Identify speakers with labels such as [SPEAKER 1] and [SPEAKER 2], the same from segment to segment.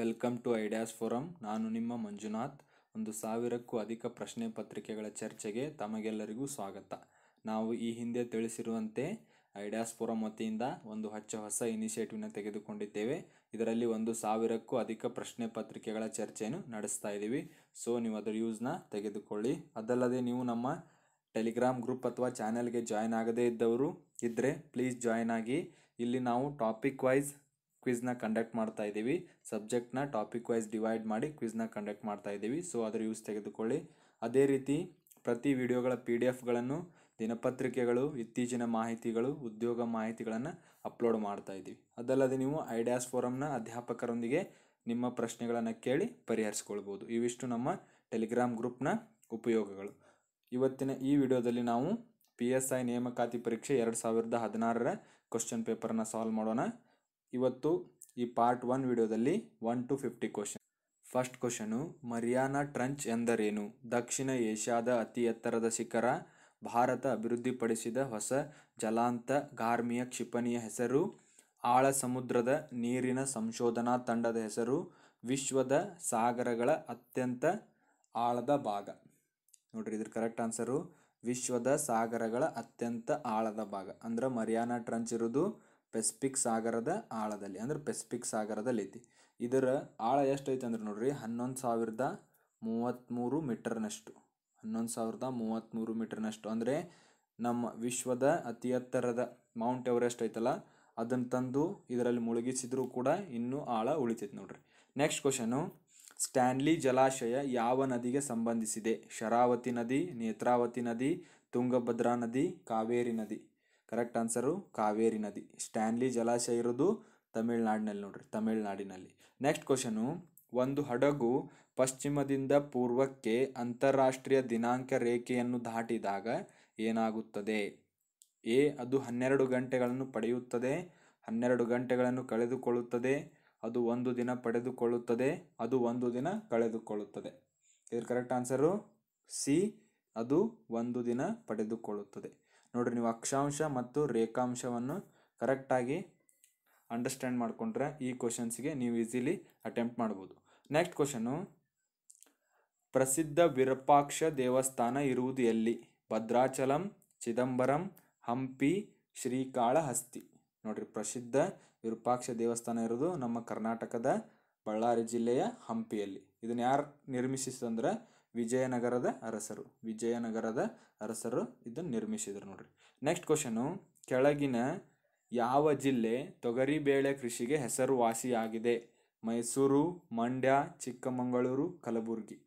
[SPEAKER 1] welcome to ideas forum ನಾನು ನಿಮ್ಮ ಮಂಜುನಾಥ್ ಒಂದು ಸಾವಿರಕ್ಕೂ ಅಧಿಕ ಪ್ರಶ್ನೆ ಪತ್ರಿಕೆಗಳ ಚರ್ಚೆಗೆ ತಮಗೆಲ್ಲರಿಗೂ ಸ್ವಾಗತ ನಾವು ಈ ಹಿಂದೆ ತಿಳಿಸಿರುವಂತೆ ಐಡಿಯಾಸ್ ಫೋರಂ ವತಿಯಿಂದ ಒಂದು ಹಚ್ಚ ಹೊಸ ಇನಿಷಿಯೇಟಿವ್ನ ತೆಗೆದುಕೊಂಡಿದ್ದೇವೆ ಇದರಲ್ಲಿ ಒಂದು ಸಾವಿರಕ್ಕೂ ಅಧಿಕ ಪ್ರಶ್ನೆ ಪತ್ರಿಕೆಗಳ ಚರ್ಚೆಯನ್ನು ನಡೆಸ್ತಾ ಇದ್ದೀವಿ ಸೊ ನೀವು ಅದರ ಯೂಸ್ನ ತೆಗೆದುಕೊಳ್ಳಿ ಅದಲ್ಲದೆ ನೀವು ನಮ್ಮ ಟೆಲಿಗ್ರಾಮ್ ಗ್ರೂಪ್ ಅಥವಾ ಚಾನೆಲ್ಗೆ ಜಾಯ್ನ್ ಆಗದೇ ಇದ್ದವರು ಇದ್ದರೆ ಪ್ಲೀಸ್ ಜಾಯ್ನ್ ಆಗಿ ಇಲ್ಲಿ ನಾವು ಟಾಪಿಕ್ ವೈಸ್ ಕ್ವಿಝ್ನ ಕಂಡಕ್ಟ್ ಮಾಡ್ತಾ ಇದ್ದೀವಿ ಸಬ್ಜೆಕ್ಟ್ನ ಟಾಪಿಕ್ ವೈಸ್ ಡಿವೈಡ್ ಮಾಡಿ ಕ್ವಿಝ್ನ ಕಂಡಕ್ಟ್ ಮಾಡ್ತಾ ಇದ್ದೀವಿ ಸೊ ಅದರ ಯೂಸ್ ತೆಗೆದುಕೊಳ್ಳಿ ಅದೇ ರೀತಿ ಪ್ರತಿ ವಿಡಿಯೋಗಳ ಪಿ ಡಿ ಎಫ್ಗಳನ್ನು ದಿನಪತ್ರಿಕೆಗಳು ಇತ್ತೀಚಿನ ಮಾಹಿತಿಗಳು ಉದ್ಯೋಗ ಮಾಹಿತಿಗಳನ್ನು ಅಪ್ಲೋಡ್ ಮಾಡ್ತಾ ಇದ್ದೀವಿ ಅದಲ್ಲದೆ ನೀವು ಐಡಿಯಾಸ್ ಫೋರಮ್ನ ಅಧ್ಯಾಪಕರೊಂದಿಗೆ ನಿಮ್ಮ ಪ್ರಶ್ನೆಗಳನ್ನು ಕೇಳಿ ಪರಿಹರಿಸ್ಕೊಳ್ಬೋದು ಇವಿಷ್ಟು ನಮ್ಮ ಟೆಲಿಗ್ರಾಮ್ ಗ್ರೂಪ್ನ ಉಪಯೋಗಗಳು ಇವತ್ತಿನ ಈ ವಿಡಿಯೋದಲ್ಲಿ ನಾವು ಪಿ ಎಸ್ ಐ ನೇಮಕಾತಿ ಪರೀಕ್ಷೆ ಎರಡು ಸಾವಿರದ ಹದಿನಾರರ ಕ್ವಶನ್ ಪೇಪರ್ನ ಸಾಲ್ವ್ ಮಾಡೋಣ ಇವತ್ತು ಈ ಪಾರ್ಟ್ ಒನ್ ವಿಡಿಯೋದಲ್ಲಿ one two fifty question first question Mariana trench ಎಂದರೇನು ದಕ್ಷಿಣ ಏಷ್ಯಾದ ಅತಿ ಎತ್ತರದ ಶಿಖರ ಭಾರತ ಅಭಿವೃದ್ಧಿಪಡಿಸಿದ ಹೊಸ ಜಲಾಂತ ಗಾರ್ಮಿಯ ಕ್ಷಿಪಣಿಯ ಹೆಸರು ಆಳ ಸಮುದ್ರದ ನೀರಿನ ಸಂಶೋಧನಾ ತಂಡದ ಹೆಸರು ವಿಶ್ವದ ಸಾಗರಗಳ ಅತ್ಯಂತ ಆಳದ ಭಾಗ ನೋಡ್ರಿ ಇದ್ರ ಕರೆಕ್ಟ್ ಆನ್ಸರು ವಿಶ್ವದ ಸಾಗರಗಳ ಅತ್ಯಂತ ಆಳದ ಭಾಗ ಅಂದ್ರೆ ಮರಿಯಾನಾ ಟ್ರಂಚ್ ಇರೋದು ಪೆಸಿಫಿಕ್ ಸಾಗರದ ಆಳದಲ್ಲಿ ಅಂದ್ರೆ ಪೆಸಿಫಿಕ್ ಸಾಗರದಲ್ಲಿ ಐತಿ ಇದರ ಆಳ ಎಷ್ಟೈತೆ ಅಂದ್ರೆ ನೋಡ್ರಿ ಹನ್ನೊಂದು ಸಾವಿರದ ಮೂವತ್ತ್ಮೂರು ಮೀಟರ್ನಷ್ಟು ಹನ್ನೊಂದು ಸಾವಿರದ ಮೂವತ್ತ್ಮೂರು ಮೀಟರ್ನಷ್ಟು ಅಂದರೆ ನಮ್ಮ ವಿಶ್ವದ ಅತಿ ಎತ್ತರದ ಮೌಂಟ್ ಎವರೆಸ್ಟ್ ಐತಲ್ಲ ಅದನ್ನು ತಂದು ಇದರಲ್ಲಿ ಮುಳುಗಿಸಿದ್ರೂ ಕೂಡ ಇನ್ನೂ ಆಳ ಉಳಿತೈತೆ ನೋಡ್ರಿ ನೆಕ್ಸ್ಟ್ ಕ್ವಶನು ಸ್ಟ್ಯಾನ್ಲಿ ಜಲಾಶಯ ಯಾವ ನದಿಗೆ ಸಂಬಂಧಿಸಿದೆ ಶರಾವತಿ ನದಿ ನೇತ್ರಾವತಿ ನದಿ ತುಂಗಭದ್ರಾ ನದಿ ಕಾವೇರಿ ನದಿ ಕರೆಕ್ಟ್ ಆನ್ಸರು ಕಾವೇರಿ ನದಿ ಸ್ಟ್ಯಾನ್ಲಿ ಜಲಾಶಯ ಇರೋದು ತಮಿಳ್ನಾಡಿನಲ್ಲಿ ನೋಡ್ರಿ ತಮಿಳ್ನಾಡಿನಲ್ಲಿ ನೆಕ್ಸ್ಟ್ ಕ್ವಶನು ಒಂದು ಹಡಗು ಪಶ್ಚಿಮದಿಂದ ಪೂರ್ವಕ್ಕೆ ಅಂತಾರಾಷ್ಟ್ರೀಯ ದಿನಾಂಕ ರೇಖೆಯನ್ನು ದಾಟಿದಾಗ ಏನಾಗುತ್ತದೆ ಎ ಅದು ಹನ್ನೆರಡು ಗಂಟೆಗಳನ್ನು ಪಡೆಯುತ್ತದೆ ಹನ್ನೆರಡು ಗಂಟೆಗಳನ್ನು ಕಳೆದುಕೊಳ್ಳುತ್ತದೆ ಅದು ಒಂದು ದಿನ ಪಡೆದುಕೊಳ್ಳುತ್ತದೆ ಅದು ಒಂದು ದಿನ ಕಳೆದುಕೊಳ್ಳುತ್ತದೆ ಇದ್ರ ಕರೆಕ್ಟ್ ಆನ್ಸರು ಸಿ ಅದು ಒಂದು ದಿನ ಪಡೆದುಕೊಳ್ಳುತ್ತದೆ ನೋಡಿರಿ ನೀವು ಅಕ್ಷಾಂಶ ಮತ್ತು ರೇಖಾಂಶವನ್ನು ಕರೆಕ್ಟಾಗಿ ಅಂಡರ್ಸ್ಟ್ಯಾಂಡ್ ಮಾಡಿಕೊಂಡ್ರೆ ಈ ಕ್ವಶನ್ಸ್ಗೆ ನೀವು ಈಸಿಲಿ ಅಟೆಂಪ್ಟ್ ಮಾಡ್ಬೋದು ನೆಕ್ಸ್ಟ್ ಕ್ವಶನು ಪ್ರಸಿದ್ಧ ವಿರೂಪಾಕ್ಷ ದೇವಸ್ಥಾನ ಇರುವುದು ಎಲ್ಲಿ ಭದ್ರಾಚಲಂ ಚಿದಂಬರಂ ಹಂಪಿ ಶ್ರೀಕಾಳಹಸ್ತಿ ನೋಡಿರಿ ಪ್ರಸಿದ್ಧ ವಿರೂಪಾಕ್ಷ ದೇವಸ್ಥಾನ ಇರೋದು ನಮ್ಮ ಕರ್ನಾಟಕದ ಬಳ್ಳಾರಿ ಜಿಲ್ಲೆಯ ಹಂಪಿಯಲ್ಲಿ ಇದನ್ನು ಯಾರು ಅಂದ್ರೆ ವಿಜಯನಗರದ ಅರಸರು ವಿಜಯನಗರದ ಅರಸರು ಇದನ್ನು ನಿರ್ಮಿಸಿದರು ನೋಡ್ರಿ ನೆಕ್ಸ್ಟ್ ಕ್ವಶನು ಕೆಳಗಿನ ಯಾವ ಜಿಲ್ಲೆ ತೊಗರಿಬೇಳೆ ಕೃಷಿಗೆ ಹೆಸರುವಾಸಿಯಾಗಿದೆ ಮೈಸೂರು ಮಂಡ್ಯ ಚಿಕ್ಕಮಗಳೂರು ಕಲಬುರಗಿ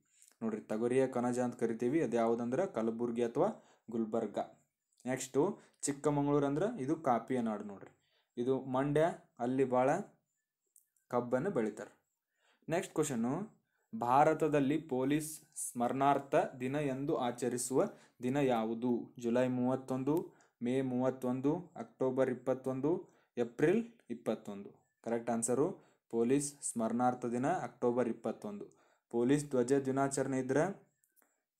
[SPEAKER 1] ನೋಡ್ರಿ ತೊಗರಿಯ ಕಣಜ ಅಂತ ಕರಿತೀವಿ ಅದು ಯಾವುದಂದ್ರೆ ಕಲಬುರಗಿ ಅಥವಾ ಗುಲ್ಬರ್ಗ ನೆಕ್ಸ್ಟು ಚಿಕ್ಕಮಗಳೂರು ಅಂದ್ರೆ ಇದು ಕಾಪಿಯ ನಾಡು ನೋಡ್ರಿ ಇದು ಮಂಡ್ಯ ಅಲ್ಲಿ ಭಾಳ ಕಬ್ಬನ್ನು ಬೆಳೀತಾರೆ ನೆಕ್ಸ್ಟ್ ಕ್ವಶನು ಭಾರತದಲ್ಲಿ ಪೊಲೀಸ್ ಸ್ಮರಣಾರ್ಥ ದಿನ ಎಂದು ಆಚರಿಸುವ ದಿನ ಯಾವುದು ಜುಲೈ ಮೂವತ್ತೊಂದು ಮೇ ಮೂವತ್ತೊಂದು ಅಕ್ಟೋಬರ್ ಇಪ್ಪತ್ತೊಂದು ಏಪ್ರಿಲ್ ಇಪ್ಪತ್ತೊಂದು ಕರೆಕ್ಟ್ ಆನ್ಸರು ಪೊಲೀಸ್ ಸ್ಮರಣಾರ್ಥ ದಿನ ಅಕ್ಟೋಬರ್ ಇಪ್ಪತ್ತೊಂದು ಪೊಲೀಸ್ ಧ್ವಜ ದಿನಾಚರಣೆ ಇದ್ರೆ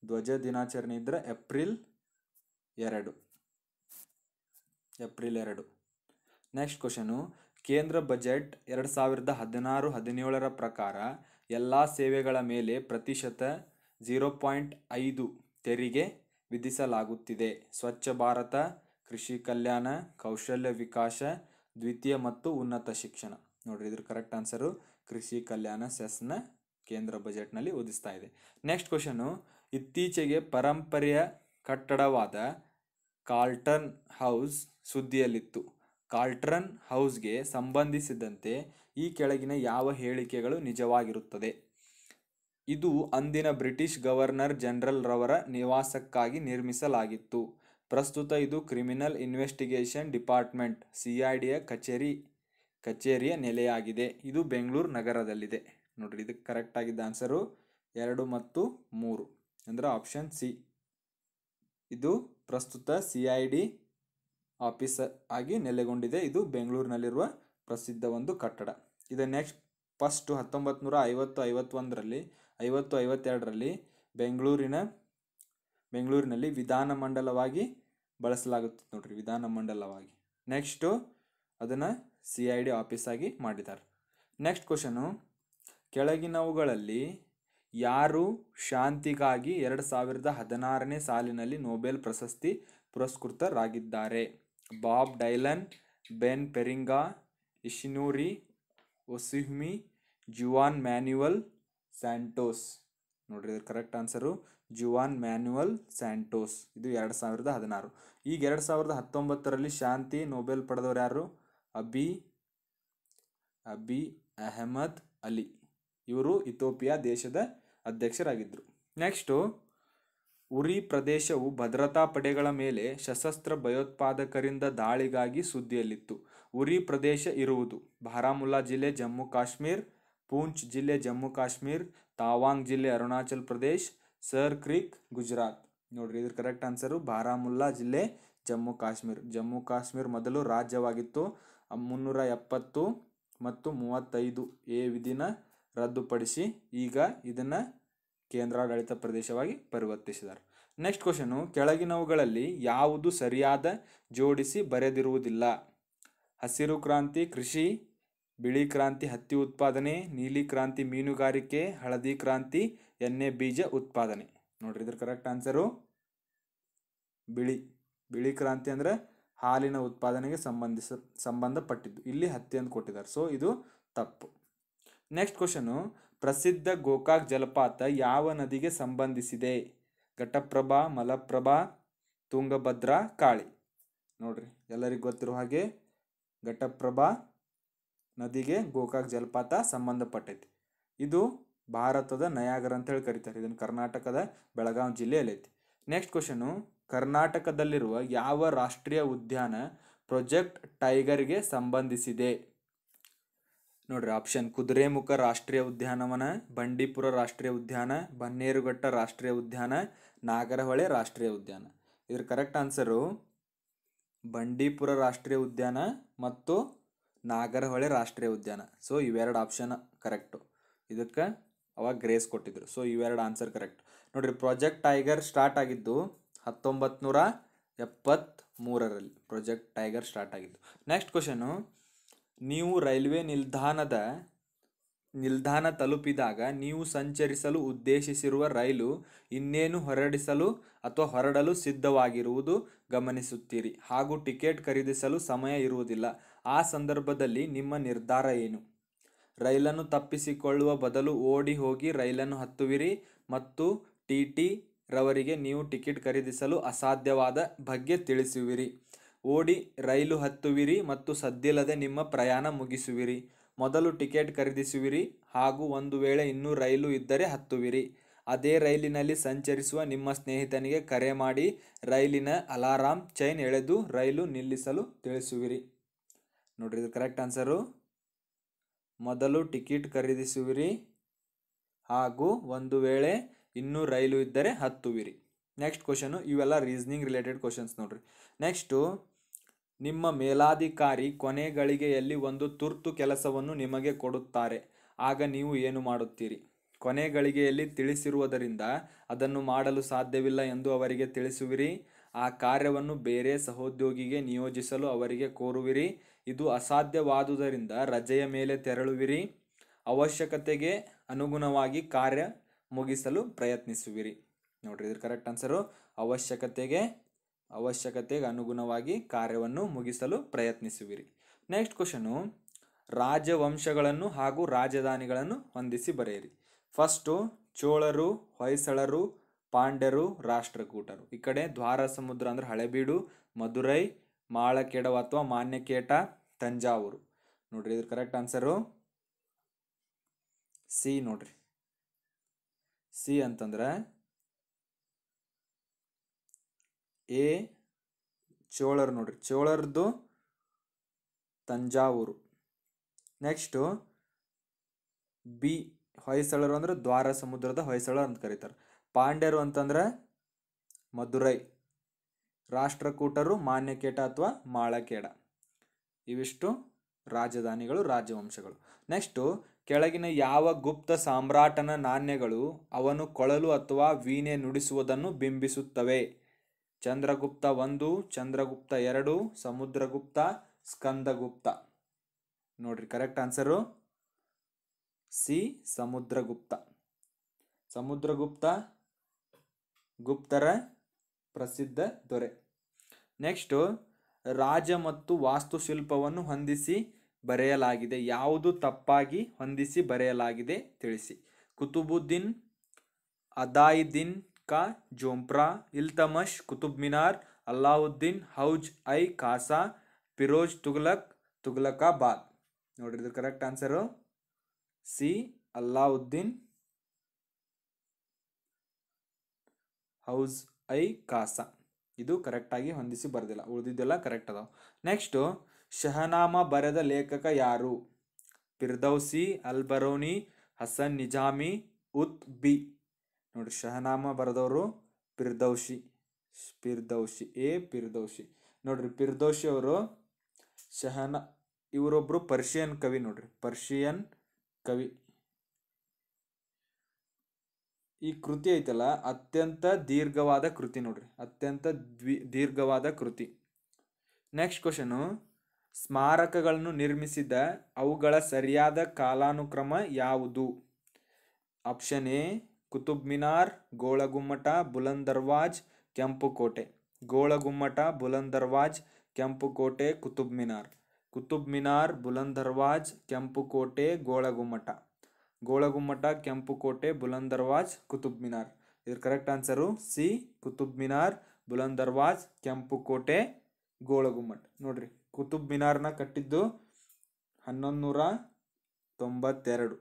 [SPEAKER 1] ಧ್ವಜ ದಿನಾಚರಣೆ ಇದ್ರೆ ಏಪ್ರಿಲ್ ಎರಡು ಏಪ್ರಿಲ್ ಎರಡು ನೆಕ್ಸ್ಟ್ ಕ್ವಶನು ಕೇಂದ್ರ ಬಜೆಟ್ ಎರಡು ಸಾವಿರದ ಹದಿನಾರು ಹದಿನೇಳರ ಪ್ರಕಾರ ಎಲ್ಲ ಸೇವೆಗಳ ಮೇಲೆ ಪ್ರತಿಶತ ಜೀರೋ ಪಾಯಿಂಟ್ ಐದು ತೆರಿಗೆ ವಿಧಿಸಲಾಗುತ್ತಿದೆ ಸ್ವಚ್ಛ ಭಾರತ ಕೃಷಿ ಕಲ್ಯಾಣ ಕೌಶಲ್ಯ ವಿಕಾಸ ದ್ವಿತೀಯ ಮತ್ತು ಉನ್ನತ ಶಿಕ್ಷಣ ನೋಡ್ರಿ ಇದ್ರ ಕರೆಕ್ಟ್ ಆನ್ಸರು ಕೃಷಿ ಕಲ್ಯಾಣ ಸೆಸ್ನ ಕೇಂದ್ರ ಬಜೆಟ್ನಲ್ಲಿ ಉದಿಸ್ತಾ ಇದೆ ನೆಕ್ಸ್ಟ್ ಕ್ವಶನು ಇತ್ತೀಚೆಗೆ ಪರಂಪರೆಯ ಕಟ್ಟಡವಾದ ಕಾಲ್ಟನ್ ಹೌಸ್ ಸುದ್ದಿಯಲ್ಲಿತ್ತು ಕಾಲ್ಟ್ರನ್ ಹೌಸ್ಗೆ ಸಂಬಂಧಿಸಿದಂತೆ ಈ ಕೆಳಗಿನ ಯಾವ ಹೇಳಿಕೆಗಳು ನಿಜವಾಗಿರುತ್ತದೆ ಇದು ಅಂದಿನ ಬ್ರಿಟಿಷ್ ಗವರ್ನರ್ ಜನರಲ್ರವರ ನಿವಾಸಕ್ಕಾಗಿ ನಿರ್ಮಿಸಲಾಗಿತ್ತು ಪ್ರಸ್ತುತ ಇದು criminal investigation department C I ಡಿಯ ಕಚೇರಿ ಕಚೇರಿಯ ನೆಲೆಯಾಗಿದೆ ಇದು ಬೆಂಗಳೂರು ನಗರದಲ್ಲಿದೆ ನೋಡ್ರಿ ಇದಕ್ಕೆ ಆಗಿದ್ದ ಆನ್ಸರು ಎರಡು ಮತ್ತು ಮೂರು ಅಂದರೆ ಆಪ್ಷನ್ ಸಿ ಇದು ಪ್ರಸ್ತುತ ಸಿ ಐ ಡಿ ಆಫೀಸರ್ ಆಗಿ ನೆಲೆಗೊಂಡಿದೆ ಇದು ಬೆಂಗಳೂರಿನಲ್ಲಿರುವ ಪ್ರಸಿದ್ಧ ಒಂದು ಕಟ್ಟಡ ಇದು ನೆಕ್ಸ್ಟ್ ಫಸ್ಟು ಹತ್ತೊಂಬತ್ತು ನೂರ ಐವತ್ತು ಐವತ್ತೊಂದರಲ್ಲಿ ಐವತ್ತು ಐವತ್ತೆರಡರಲ್ಲಿ ಬೆಂಗಳೂರಿನ ಬೆಂಗಳೂರಿನಲ್ಲಿ ವಿಧಾನಮಂಡಲವಾಗಿ ಬಳಸಲಾಗುತ್ತಿತ್ತು ನೋಡ್ರಿ ವಿಧಾನಮಂಡಲವಾಗಿ ನೆಕ್ಸ್ಟು ಅದನ್ನು ಸಿ ಐ ಡಿ ಆಫೀಸಾಗಿ ಮಾಡಿದ್ದಾರೆ ನೆಕ್ಸ್ಟ್ ಕ್ವಶನು ಕೆಳಗಿನವುಗಳಲ್ಲಿ ಯಾರು ಶಾಂತಿಗಾಗಿ ಎರಡು ಸಾವಿರದ ಹದಿನಾರನೇ ಸಾಲಿನಲ್ಲಿ ನೊಬೆಲ್ ಪ್ರಶಸ್ತಿ ಪುರಸ್ಕೃತರಾಗಿದ್ದಾರೆ Bob Dylan Ben Feringa Yoshinori Ohsumi Juan Manuel Santos ನೋಡ್ರಿ correct answer Juan Manuel Santos ಇದು ಎರಡು ಸಾವಿರದ ಹದಿನಾರು ಈಗ ಎರಡು ಸಾವಿರದ ಹತ್ತೊಂಬತ್ತರಲ್ಲಿ ಶಾಂತಿ ನೊಬೆಲ್ ಪಡೆದವರು ಯಾರು ಅಬಿ ಅಬಿ ಅಹಮದ್ ಅಲಿ ಇವರು ಇಥೋಪಿಯಾ ದೇಶದ ಅಧ್ಯಕ್ಷರಾಗಿದ್ದರು ನೆಕ್ಸ್ಟು ಉರಿ ಪ್ರದೇಶವು ಭದ್ರತಾ ಪಡೆಗಳ ಮೇಲೆ ಸಶಸ್ತ್ರ ಭಯೋತ್ಪಾದಕರಿಂದ ದಾಳಿಗಾಗಿ ಸುದ್ದಿಯಲ್ಲಿತ್ತು ಉರಿ ಪ್ರದೇಶ ಇರುವುದು ಬಾರಾಮುಲ್ಲಾ ಜಿಲ್ಲೆ ಜಮ್ಮು ಕಾಶ್ಮೀರ್ ಪೂಂಚ್ ಜಿಲ್ಲೆ ಜಮ್ಮು ಕಾಶ್ಮೀರ್ ತಾವಾಂಗ್ ಜಿಲ್ಲೆ ಅರುಣಾಚಲ್ ಪ್ರದೇಶ್ ಸರ್ ಕ್ರೀಕ್ ಗುಜರಾತ್ ನೋಡ್ರಿ ಇದ್ರ ಕರೆಕ್ಟ್ ಆನ್ಸರು ಬಾರಾಮುಲ್ಲಾ ಜಿಲ್ಲೆ ಜಮ್ಮು ಕಾಶ್ಮೀರ್ ಜಮ್ಮು ಕಾಶ್ಮೀರ್ ಮೊದಲು ರಾಜ್ಯವಾಗಿತ್ತು ಮುನ್ನೂರ ಎಪ್ಪತ್ತು ಮತ್ತು ಮೂವತ್ತೈದು ಎ ವಿಧಿನ ರದ್ದುಪಡಿಸಿ ಈಗ ಇದನ್ನು ಕೇಂದ್ರಾಡಳಿತ ಪ್ರದೇಶವಾಗಿ ಪರಿವರ್ತಿಸಿದ್ದಾರೆ ನೆಕ್ಸ್ಟ್ ಕ್ವಶನು ಕೆಳಗಿನವುಗಳಲ್ಲಿ ಯಾವುದು ಸರಿಯಾದ ಜೋಡಿಸಿ ಬರೆದಿರುವುದಿಲ್ಲ ಹಸಿರು ಕ್ರಾಂತಿ ಕೃಷಿ ಬಿಳಿ ಕ್ರಾಂತಿ ಹತ್ತಿ ಉತ್ಪಾದನೆ ನೀಲಿ ಕ್ರಾಂತಿ ಮೀನುಗಾರಿಕೆ ಹಳದಿ ಕ್ರಾಂತಿ ಎಣ್ಣೆ ಬೀಜ ಉತ್ಪಾದನೆ ನೋಡ್ರಿ ಇದ್ರ ಕರೆಕ್ಟ್ ಆನ್ಸರು ಬಿಳಿ ಬಿಳಿ ಕ್ರಾಂತಿ ಅಂದರೆ ಹಾಲಿನ ಉತ್ಪಾದನೆಗೆ ಸಂಬಂಧಿಸ ಸಂಬಂಧಪಟ್ಟಿದ್ದು ಇಲ್ಲಿ ಹತ್ತಿ ಅಂತ ಕೊಟ್ಟಿದ್ದಾರೆ ಸೊ ಇದು ತಪ್ಪು ನೆಕ್ಸ್ಟ್ ಕ್ವಶನು ಪ್ರಸಿದ್ಧ ಗೋಕಾಕ್ ಜಲಪಾತ ಯಾವ ನದಿಗೆ ಸಂಬಂಧಿಸಿದೆ ಘಟಪ್ರಭಾ ಮಲಪ್ರಭಾ ತುಂಗಭದ್ರಾ ಕಾಳಿ ನೋಡ್ರಿ ಎಲ್ಲರಿಗೂ ಗೊತ್ತಿರೋ ಹಾಗೆ ಘಟಪ್ರಭಾ ನದಿಗೆ ಗೋಕಾಕ್ ಜಲಪಾತ ಸಂಬಂಧಪಟ್ಟೈತಿ ಇದು ಭಾರತದ ನಯಾಗರ ಅಂತ ಹೇಳಿ ಕರೀತಾರೆ ಇದನ್ನು ಕರ್ನಾಟಕದ ಬೆಳಗಾವಿ ಐತಿ ನೆಕ್ಸ್ಟ್ ಕ್ವಶನು ಕರ್ನಾಟಕದಲ್ಲಿರುವ ಯಾವ ರಾಷ್ಟ್ರೀಯ ಉದ್ಯಾನ ಪ್ರೊಜೆಕ್ಟ್ ಟೈಗರ್ಗೆ ಸಂಬಂಧಿಸಿದೆ ನೋಡ್ರಿ ಆಪ್ಷನ್ ಕುದುರೆಮುಖ ರಾಷ್ಟ್ರೀಯ ಉದ್ಯಾನವನ ಬಂಡೀಪುರ ರಾಷ್ಟ್ರೀಯ ಉದ್ಯಾನ ಬನ್ನೇರುಘಟ್ಟ ರಾಷ್ಟ್ರೀಯ ಉದ್ಯಾನ ನಾಗರಹೊಳೆ ರಾಷ್ಟ್ರೀಯ ಉದ್ಯಾನ ಇದ್ರ ಕರೆಕ್ಟ್ ಆನ್ಸರು ಬಂಡೀಪುರ ರಾಷ್ಟ್ರೀಯ ಉದ್ಯಾನ ಮತ್ತು ನಾಗರಹೊಳೆ ರಾಷ್ಟ್ರೀಯ ಉದ್ಯಾನ ಸೊ ಇವೆರಡು ಆಪ್ಷನ್ ಕರೆಕ್ಟು ಇದಕ್ಕೆ ಅವಾಗ ಗ್ರೇಸ್ ಕೊಟ್ಟಿದ್ರು ಸೊ ಇವೆರಡು ಆನ್ಸರ್ ಕರೆಕ್ಟ್ ನೋಡ್ರಿ ಪ್ರಾಜೆಕ್ಟ್ ಟೈಗರ್ ಸ್ಟಾರ್ಟ್ ಆಗಿದ್ದು ಹತ್ತೊಂಬತ್ತು ನೂರ ಮೂರರಲ್ಲಿ ಪ್ರಾಜೆಕ್ಟ್ ಟೈಗರ್ ಸ್ಟಾರ್ಟ್ ಆಗಿದ್ದು ನೆಕ್ಸ್ಟ್ ಕ್ವಶನು ನೀವು ರೈಲ್ವೆ ನಿಲ್ದಾಣದ ನಿಲ್ದಾಣ ತಲುಪಿದಾಗ ನೀವು ಸಂಚರಿಸಲು ಉದ್ದೇಶಿಸಿರುವ ರೈಲು ಇನ್ನೇನು ಹೊರಡಿಸಲು ಅಥವಾ ಹೊರಡಲು ಸಿದ್ಧವಾಗಿರುವುದು ಗಮನಿಸುತ್ತೀರಿ ಹಾಗೂ ಟಿಕೆಟ್ ಖರೀದಿಸಲು ಸಮಯ ಇರುವುದಿಲ್ಲ ಆ ಸಂದರ್ಭದಲ್ಲಿ ನಿಮ್ಮ ನಿರ್ಧಾರ ಏನು ರೈಲನ್ನು ತಪ್ಪಿಸಿಕೊಳ್ಳುವ ಬದಲು ಓಡಿ ಹೋಗಿ ರೈಲನ್ನು ಹತ್ತುವಿರಿ ಮತ್ತು ಟಿ ಟಿ ರವರಿಗೆ ನೀವು ಟಿಕೆಟ್ ಖರೀದಿಸಲು ಅಸಾಧ್ಯವಾದ ಬಗ್ಗೆ ತಿಳಿಸುವಿರಿ ಓಡಿ ರೈಲು ಹತ್ತುವಿರಿ ಮತ್ತು ಸದ್ದಿಲ್ಲದೆ ನಿಮ್ಮ ಪ್ರಯಾಣ ಮುಗಿಸುವಿರಿ ಮೊದಲು ಟಿಕೆಟ್ ಖರೀದಿಸುವಿರಿ ಹಾಗೂ ಒಂದು ವೇಳೆ ಇನ್ನೂ ರೈಲು ಇದ್ದರೆ ಹತ್ತುವಿರಿ ಅದೇ ರೈಲಿನಲ್ಲಿ ಸಂಚರಿಸುವ ನಿಮ್ಮ ಸ್ನೇಹಿತನಿಗೆ ಕರೆ ಮಾಡಿ ರೈಲಿನ ಅಲಾರಾಮ್ ಚೈನ್ ಎಳೆದು ರೈಲು ನಿಲ್ಲಿಸಲು ತಿಳಿಸುವಿರಿ ನೋಡ್ರಿ ಇದು ಕರೆಕ್ಟ್ ಆನ್ಸರು ಮೊದಲು ಟಿಕೆಟ್ ಖರೀದಿಸುವಿರಿ ಹಾಗೂ ಒಂದು ವೇಳೆ ಇನ್ನೂ ರೈಲು ಇದ್ದರೆ ಹತ್ತುವಿರಿ ನೆಕ್ಸ್ಟ್ ಕ್ವಶನು ಇವೆಲ್ಲ ರೀಸ್ನಿಂಗ್ ರಿಲೇಟೆಡ್ ಕ್ವಶನ್ಸ್ ನೋಡ್ರಿ ನೆಕ್ಸ್ಟು ನಿಮ್ಮ ಮೇಲಾಧಿಕಾರಿ ಕೊನೆಗಳಿಗೆಯಲ್ಲಿ ಗಳಿಗೆಯಲ್ಲಿ ಒಂದು ತುರ್ತು ಕೆಲಸವನ್ನು ನಿಮಗೆ ಕೊಡುತ್ತಾರೆ ಆಗ ನೀವು ಏನು ಮಾಡುತ್ತೀರಿ ಕೊನೆ ಗಳಿಗೆಯಲ್ಲಿ ತಿಳಿಸಿರುವುದರಿಂದ ಅದನ್ನು ಮಾಡಲು ಸಾಧ್ಯವಿಲ್ಲ ಎಂದು ಅವರಿಗೆ ತಿಳಿಸುವಿರಿ ಆ ಕಾರ್ಯವನ್ನು ಬೇರೆ ಸಹೋದ್ಯೋಗಿಗೆ ನಿಯೋಜಿಸಲು ಅವರಿಗೆ ಕೋರುವಿರಿ ಇದು ಅಸಾಧ್ಯವಾದುದರಿಂದ ರಜೆಯ ಮೇಲೆ ತೆರಳುವಿರಿ ಅವಶ್ಯಕತೆಗೆ ಅನುಗುಣವಾಗಿ ಕಾರ್ಯ ಮುಗಿಸಲು ಪ್ರಯತ್ನಿಸುವಿರಿ ನೋಡ್ರಿ ಇದ್ರ ಕರೆಕ್ಟ್ ಆನ್ಸರು ಅವಶ್ಯಕತೆಗೆ ಅವಶ್ಯಕತೆಗೆ ಅನುಗುಣವಾಗಿ ಕಾರ್ಯವನ್ನು ಮುಗಿಸಲು ಪ್ರಯತ್ನಿಸುವಿರಿ ನೆಕ್ಸ್ಟ್ ಕ್ವಶನು ರಾಜವಂಶಗಳನ್ನು ಹಾಗೂ ರಾಜಧಾನಿಗಳನ್ನು ಹೊಂದಿಸಿ ಬರೆಯಿರಿ ಫಸ್ಟು ಚೋಳರು ಹೊಯ್ಸಳರು ಪಾಂಡ್ಯರು ರಾಷ್ಟ್ರಕೂಟರು ಈ ಕಡೆ ದ್ವಾರ ಸಮುದ್ರ ಅಂದರೆ ಹಳೆಬೀಡು ಮಧುರೈ ಮಾಳಕೇಡವ ಅಥವಾ ಮಾನ್ಯಕೇಟ ತಂಜಾವೂರು ನೋಡ್ರಿ ಇದ್ರ ಕರೆಕ್ಟ್ ಆನ್ಸರು ಸಿ ನೋಡ್ರಿ ಸಿ ಅಂತಂದ್ರೆ ಎ ಚೋಳರು ನೋಡ್ರಿ ಚೋಳರದು ತಂಜಾವೂರು ನೆಕ್ಸ್ಟು ಬಿ ಹೊಯ್ಸಳರು ಅಂದ್ರೆ ದ್ವಾರ ಸಮುದ್ರದ ಹೊಯ್ಸಳರು ಅಂತ ಕರೀತಾರೆ ಪಾಂಡ್ಯರು ಅಂತಂದ್ರೆ ಮಧುರೈ ರಾಷ್ಟ್ರಕೂಟರು ಮಾನ್ಯಕೇಟ ಅಥವಾ ಮಾಳಕೇಡ ಇವಿಷ್ಟು ರಾಜಧಾನಿಗಳು ರಾಜವಂಶಗಳು ನೆಕ್ಸ್ಟು ಕೆಳಗಿನ ಯಾವ ಗುಪ್ತ ಸಾಮ್ರಾಟನ ನಾಣ್ಯಗಳು ಅವನು ಕೊಳಲು ಅಥವಾ ವೀಣೆ ನುಡಿಸುವುದನ್ನು ಬಿಂಬಿಸುತ್ತವೆ ಚಂದ್ರಗುಪ್ತ ಒಂದು ಚಂದ್ರಗುಪ್ತ ಎರಡು ಸಮುದ್ರಗುಪ್ತ ಸ್ಕಂದಗುಪ್ತ ನೋಡ್ರಿ correct answer C Samudragupta Samudragupta ಗುಪ್ತರ ಪ್ರಸಿದ್ಧ ದೊರೆ ನೆಕ್ಸ್ಟ್ ರಾಜ ಮತ್ತು ವಾಸ್ತುಶಿಲ್ಪವನ್ನು ಹೊಂದಿಸಿ ಬರೆಯಲಾಗಿದೆ ಯಾವುದು ತಪ್ಪಾಗಿ ಹೊಂದಿಸಿ ಬರೆಯಲಾಗಿದೆ ತಿಳಿಸಿ ಕುತುಬುದ್ದೀನ್ ಅದಾಯಿದ್ದೀನ್ ಕಾ ಜೋಂಪ್ರಾ ಇಲ್ತಮಶ್ ಕುತುಬ್ ಮಿನಾರ್ ಅಲ್ಲಾವುದ್ದೀನ್ ಹೌಜ್ ಐ ಕಾಸಾ ಪಿರೋಜ್ ತುಗ್ಲಕ್ ತುಗ್ಲಕಾಬಾದ್ ನೋಡಿರಿ ಇದು correct answer C Alauddin Hauz i Khas ಇದು ಕರೆಕ್ಟಾಗಿ ಹೊಂದಿಸಿ ಬರೆದಿಲ್ಲ ಉಳಿದಿದ್ದೆಲ್ಲ ಕರೆಕ್ಟ್ ಅದಾವ ನೆಕ್ಸ್ಟು ಶಹನಾಮ ಬರೆದ ಲೇಖಕ ಯಾರು ಪಿರ್ದೌಸಿ ಅಲ್ಬರೋನಿ ಹಸನ್ ನಿಜಾಮಿ ಉತ್ ಬಿ ನೋಡಿ ಶಹನಾಮ ಬರೆದವರು ಪಿರ್ದೌಶಿ ಪಿರ್ದೌಶಿ ಎ ಪಿರ್ದೌಶಿ ನೋಡ್ರಿ ಪಿರ್ದೌಶಿ ಅವರು ಶಹನ ಇವರೊಬ್ಬರು ಪರ್ಷಿಯನ್ ಕವಿ ನೋಡ್ರಿ ಪರ್ಷಿಯನ್ ಕವಿ ಈ ಕೃತಿ ಐತಲ್ಲ ಅತ್ಯಂತ ದೀರ್ಘವಾದ ಕೃತಿ ನೋಡ್ರಿ ಅತ್ಯಂತ ದ್ವಿ ದೀರ್ಘವಾದ ಕೃತಿ ನೆಕ್ಸ್ಟ್ ಕ್ವಶನು ಸ್ಮಾರಕಗಳನ್ನು ನಿರ್ಮಿಸಿದ ಅವುಗಳ ಸರಿಯಾದ ಕಾಲಾನುಕ್ರಮ ಯಾವುದು ಆಪ್ಷನ್ ಎ ಕುತುಬ್ ಮಿನಾರ್ ಗೋಳಗುಮ್ಮಟ ಬುಲಂದರ್ವಾಜ್ ಕೆಂಪು ಕೋಟೆ ಗೋಳಗುಮ್ಮಟ ಬುಲಂದರ್ವಾಜ್ ಕೆಂಪು ಕೋಟೆ ಕುತುಬ್ ಮಿನಾರ್ ಕುತುಬ್ ಮಿನಾರ್ ಬುಲಂದರ್ವಾಜ್ ಕೆಂಪು ಕೋಟೆ ಗೋಳಗುಮ್ಮಟ ಗೋಳಗುಮ್ಮಟ ಕೆಂಪು ಕೋಟೆ ಬುಲಂದರ್ವಾಜ್ ಕುತುಬ್ ಮಿನಾರ್ ಇದ್ರ correct answer C Qutub Minar Buland Darwaza ಕೆಂಪು ಕೋಟೆ ಗೋಳಗುಮ್ಮಟ ನೋಡ್ರಿ ಕುತುಬ್ ಮಿನಾರ್ನ ಕಟ್ಟಿದ್ದು ಹನ್ನೊಂದು ನೂರ ತೊಂಬತ್ತೆರಡು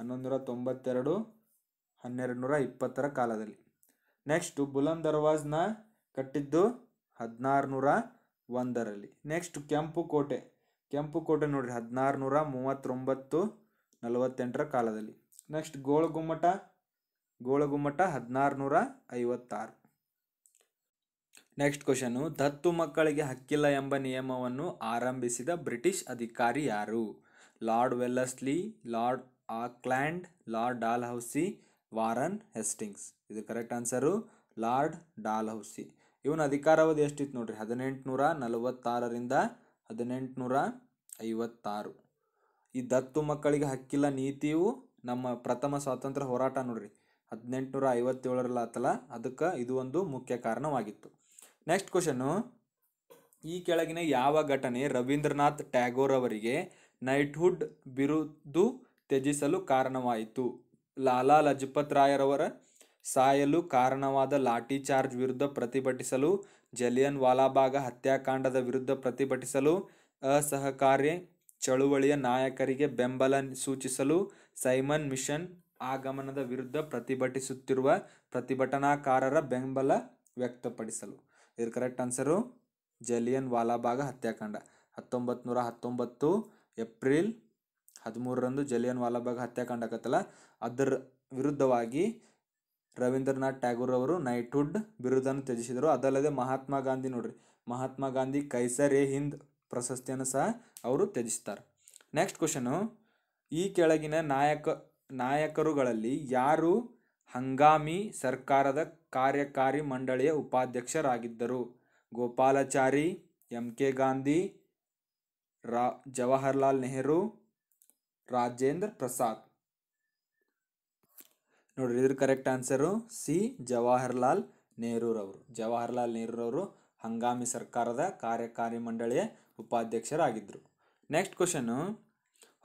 [SPEAKER 1] ಹನ್ನೊಂದು ನೂರ ತೊಂಬತ್ತೆರಡು ಹನ್ನೆರಡು ನೂರ ಇಪ್ಪತ್ತರ ಕಾಲದಲ್ಲಿ ನೆಕ್ಸ್ಟು ಬುಲಂದ್ ದರ್ವಾಜ್ನ ಕಟ್ಟಿದ್ದು ಹದಿನಾರು ನೂರ ಒಂದರಲ್ಲಿ ನೆಕ್ಸ್ಟ್ ಕೆಂಪು ಕೋಟೆ ಕೆಂಪು ಕೋಟೆ ನೋಡಿರಿ ಹದಿನಾರು ನೂರ ಮೂವತ್ತೊಂಬತ್ತು ನಲವತ್ತೆಂಟರ ಕಾಲದಲ್ಲಿ ನೆಕ್ಸ್ಟ್ ಗೋಳಗುಮ್ಮಟ ಗೋಳಗುಮ್ಮಟ ಹದಿನಾರು ನೂರ ಐವತ್ತಾರು ನೆಕ್ಸ್ಟ್ ಕ್ವಶನು ದತ್ತು ಮಕ್ಕಳಿಗೆ ಹಕ್ಕಿಲ್ಲ ಎಂಬ ನಿಯಮವನ್ನು ಆರಂಭಿಸಿದ ಬ್ರಿಟಿಷ್ ಅಧಿಕಾರಿ ಯಾರು Lord Wellesley Lord Auckland Lord Dalhousie Warren Hastings ಇದು correct answer Lord Dalhousie ಇವನ ಅಧಿಕಾರಾವಧಿ ಎಷ್ಟಿತ್ತು ನೋಡ್ರಿ ಹದಿನೆಂಟುನೂರ ನಲವತ್ತಾರರಿಂದ ಹದಿನೆಂಟುನೂರ ಐವತ್ತಾರು ಈ ದತ್ತು ಮಕ್ಕಳಿಗೆ ಹಕ್ಕಿಲ್ಲ ನೀತಿಯು ನಮ್ಮ ಪ್ರಥಮ ಸ್ವಾತಂತ್ರ್ಯ ಹೋರಾಟ ನೋಡ್ರಿ ಹದಿನೆಂಟುನೂರ ಐವತ್ತೇಳರಲ್ಲ ಆತಲ್ಲ ಅದಕ್ಕೆ ಇದು ಒಂದು ಮುಖ್ಯ ಕಾರಣವಾಗಿತ್ತು ನೆಕ್ಸ್ಟ್ ಕ್ವಶನು ಈ ಕೆಳಗಿನ ಯಾವ ಘಟನೆ ರವೀಂದ್ರನಾಥ್ ಟ್ಯಾಗೋರ್ ಅವರಿಗೆ ನೈಟ್ಹುಡ್ ಬಿರುದು ತ್ಯಜಿಸಲು ಕಾರಣವಾಯಿತು ಲಾಲಾ ಲಜಪತ್ ರಾಯರವರ ಸಾಯಲು ಕಾರಣವಾದ ಲಾಠಿ ಚಾರ್ಜ್ ವಿರುದ್ಧ ಪ್ರತಿಭಟಿಸಲು ಜಲಿಯನ್ ವಾಲಾಬಾಗ ಹತ್ಯಾಕಾಂಡದ ವಿರುದ್ಧ ಪ್ರತಿಭಟಿಸಲು ಅಸಹಕಾರಿ ಚಳುವಳಿಯ ನಾಯಕರಿಗೆ ಬೆಂಬಲ ಸೂಚಿಸಲು ಸೈಮನ್ ಮಿಷನ್ ಆಗಮನದ ವಿರುದ್ಧ ಪ್ರತಿಭಟಿಸುತ್ತಿರುವ ಪ್ರತಿಭಟನಾಕಾರರ ಬೆಂಬಲ ವ್ಯಕ್ತಪಡಿಸಲು ಇದ್ರ ಕರೆಕ್ಟ್ ಆನ್ಸರು ಜಲಿಯನ್ ವಾಲಾಬಾಗ ಹತ್ಯಾಕಾಂಡ ಹತ್ತೊಂಬತ್ತು ನೂರ ಹತ್ತೊಂಬತ್ತು ಏಪ್ರಿಲ್ ಹದಿಮೂರರಂದು ಜಲಿಯನ್ ವಾಲಾಬಾಗ್ ಹತ್ಯಾಕಾಂಡ ಆಗತ್ತಲ್ಲ ಅದರ ವಿರುದ್ಧವಾಗಿ ರವೀಂದ್ರನಾಥ್ ಟ್ಯಾಗೂರ್ ಅವರು ನೈಟ್ಹುಡ್ ಬಿರುದನ್ನು ತ್ಯಜಿಸಿದರು ಅದಲ್ಲದೆ ಮಹಾತ್ಮ ಗಾಂಧಿ ನೋಡ್ರಿ ಮಹಾತ್ಮ ಗಾಂಧಿ ಕೈಸರ್ ಎ ಹಿಂದ್ ಪ್ರಶಸ್ತಿಯನ್ನು ಸಹ ಅವರು ತ್ಯಜಿಸ್ತಾರೆ ನೆಕ್ಸ್ಟ್ ಕ್ವಶನು ಈ ಕೆಳಗಿನ ನಾಯಕ ನಾಯಕರುಗಳಲ್ಲಿ ಯಾರು ಹಂಗಾಮಿ ಸರ್ಕಾರದ ಕಾರ್ಯಕಾರಿ ಮಂಡಳಿಯ ಉಪಾಧ್ಯಕ್ಷರಾಗಿದ್ದರು ಗೋಪಾಲಾಚಾರಿ ಎಂ ಕೆ ಗಾಂಧಿ ರಾ ಜವಾಹರ್ಲಾಲ್ ನೆಹರು ರಾಜೇಂದ್ರ ಪ್ರಸಾದ್ ನೋಡ್ರಿ ಇದ್ರ ಕರೆಕ್ಟ್ ಆನ್ಸರು ಸಿ ಜವಾಹರ್ಲಾಲ್ ನೆಹರೂರವರು ಜವಾಹರ್ಲಾಲ್ ನೆಹರೂರವರು ಹಂಗಾಮಿ ಸರ್ಕಾರದ ಕಾರ್ಯಕಾರಿ ಮಂಡಳಿಯ ಉಪಾಧ್ಯಕ್ಷರಾಗಿದ್ದರು ನೆಕ್ಸ್ಟ್ ಕ್ವಶನು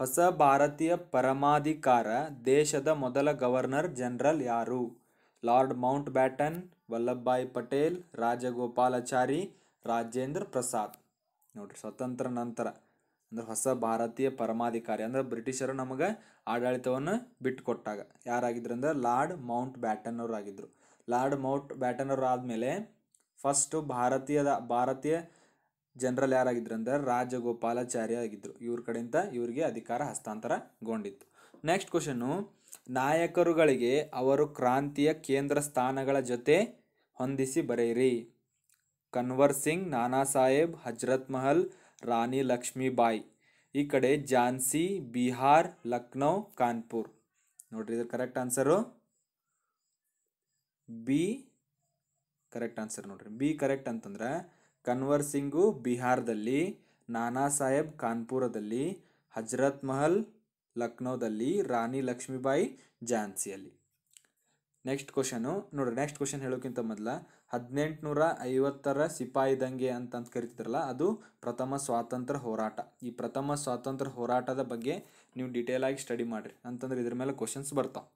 [SPEAKER 1] ಹೊಸ ಭಾರತೀಯ ಪರಮಾಧಿಕಾರ ದೇಶದ ಮೊದಲ ಗವರ್ನರ್ ಜನರಲ್ ಯಾರು Lord Mountbatten Vallabhbhai Patel Rajagopalachari Rajendra Prasad ನೋಡ್ರಿ ಸ್ವತಂತ್ರ ನಂತರ ಅಂದ್ರೆ ಹೊಸ ಭಾರತೀಯ ಪರಮಾಧಿಕಾರಿ ಅಂದ್ರೆ ಬ್ರಿಟಿಷರು ನಮಗೆ ಆಡಳಿತವನ್ನು ಬಿಟ್ಟುಕೊಟ್ಟಾಗ ಯಾರಾಗಿದ್ರು ಅಂದ್ರೆ ಲಾರ್ಡ್ ಮೌಂಟ್ ಬ್ಯಾಟನ್ ಅವರು ಆಗಿದ್ರು ಲಾರ್ಡ್ ಮೌಂಟ್ ಬ್ಯಾಟನ್ ಅವರು ಆದಮೇಲೆ ಫಸ್ಟು ಭಾರತೀಯದ ಭಾರತೀಯ ಜನರಲ್ ಯಾರಾಗಿದ್ರು ಅಂದ್ರೆ ರಾಜಗೋಪಾಲಾಚಾರ್ಯ ಆಗಿದ್ರು ಇವ್ರ ಕಡೆಯಿಂದ ಇವರಿಗೆ ಅಧಿಕಾರ ಹಸ್ತಾಂತರಗೊಂಡಿತ್ತು ನೆಕ್ಸ್ಟ್ ಕ್ವಶನು ನಾಯಕರುಗಳಿಗೆ ಅವರು ಕ್ರಾಂತಿಯ ಕೇಂದ್ರ ಸ್ಥಾನಗಳ ಜೊತೆ ಹೊಂದಿಸಿ ಬರೆಯಿರಿ ಕನ್ವರ್ ಸಿಂಗ್ ನಾನಾ ಸಾಹೇಬ್ ಹಜರತ್ ಮಹಲ್ ರಾಣಿ ಲಕ್ಷ್ಮೀಬಾಯಿ ಈ ಕಡೆ ಝಾನ್ಸಿ ಬಿಹಾರ್ ಲಕ್ನೌ ಕಾನ್ಪುರ್ ನೋಡ್ರಿ ಇದ್ರ correct answer B correct answer ನೋಡ್ರಿ ಬಿ ಕರೆಕ್ಟ್ ಅಂತಂದ್ರೆ ಕನ್ವರ್ ಸಿಂಗು ಬಿಹಾರದಲ್ಲಿ ನಾನಾ ಸಾಹೇಬ್ ಕಾನ್ಪುರದಲ್ಲಿ ಹಜರತ್ ಮಹಲ್ ಲಕ್ನೋದಲ್ಲಿ ರಾಣಿ ಲಕ್ಷ್ಮೀಬಾಯಿ ಝಾನ್ಸಿಯಲ್ಲಿ ನೆಕ್ಸ್ಟ್ ಕ್ವಶನು ನೋಡ್ರಿ ನೆಕ್ಸ್ಟ್ ಕ್ವಶನ್ ಹೇಳೋಕ್ಕಿಂತ ಮೊದಲ ಹದಿನೆಂಟುನೂರ ಐವತ್ತರ ಸಿಪಾಯಿ ದಂಗೆ ಅಂತಂತ ಕರಿತಿದ್ರಲ್ಲ ಅದು ಪ್ರಥಮ ಸ್ವಾತಂತ್ರ್ಯ ಹೋರಾಟ ಈ ಪ್ರಥಮ ಸ್ವಾತಂತ್ರ್ಯ ಹೋರಾಟದ ಬಗ್ಗೆ ನೀವು ಡಿಟೇಲ್ ಆಗಿ ಸ್ಟಡಿ ಮಾಡಿರಿ ಅಂತಂದ್ರೆ ಇದ್ರ ಮೇಲೆ ಕ್ವಶನ್ಸ್ ಬರ್ತಾವೆ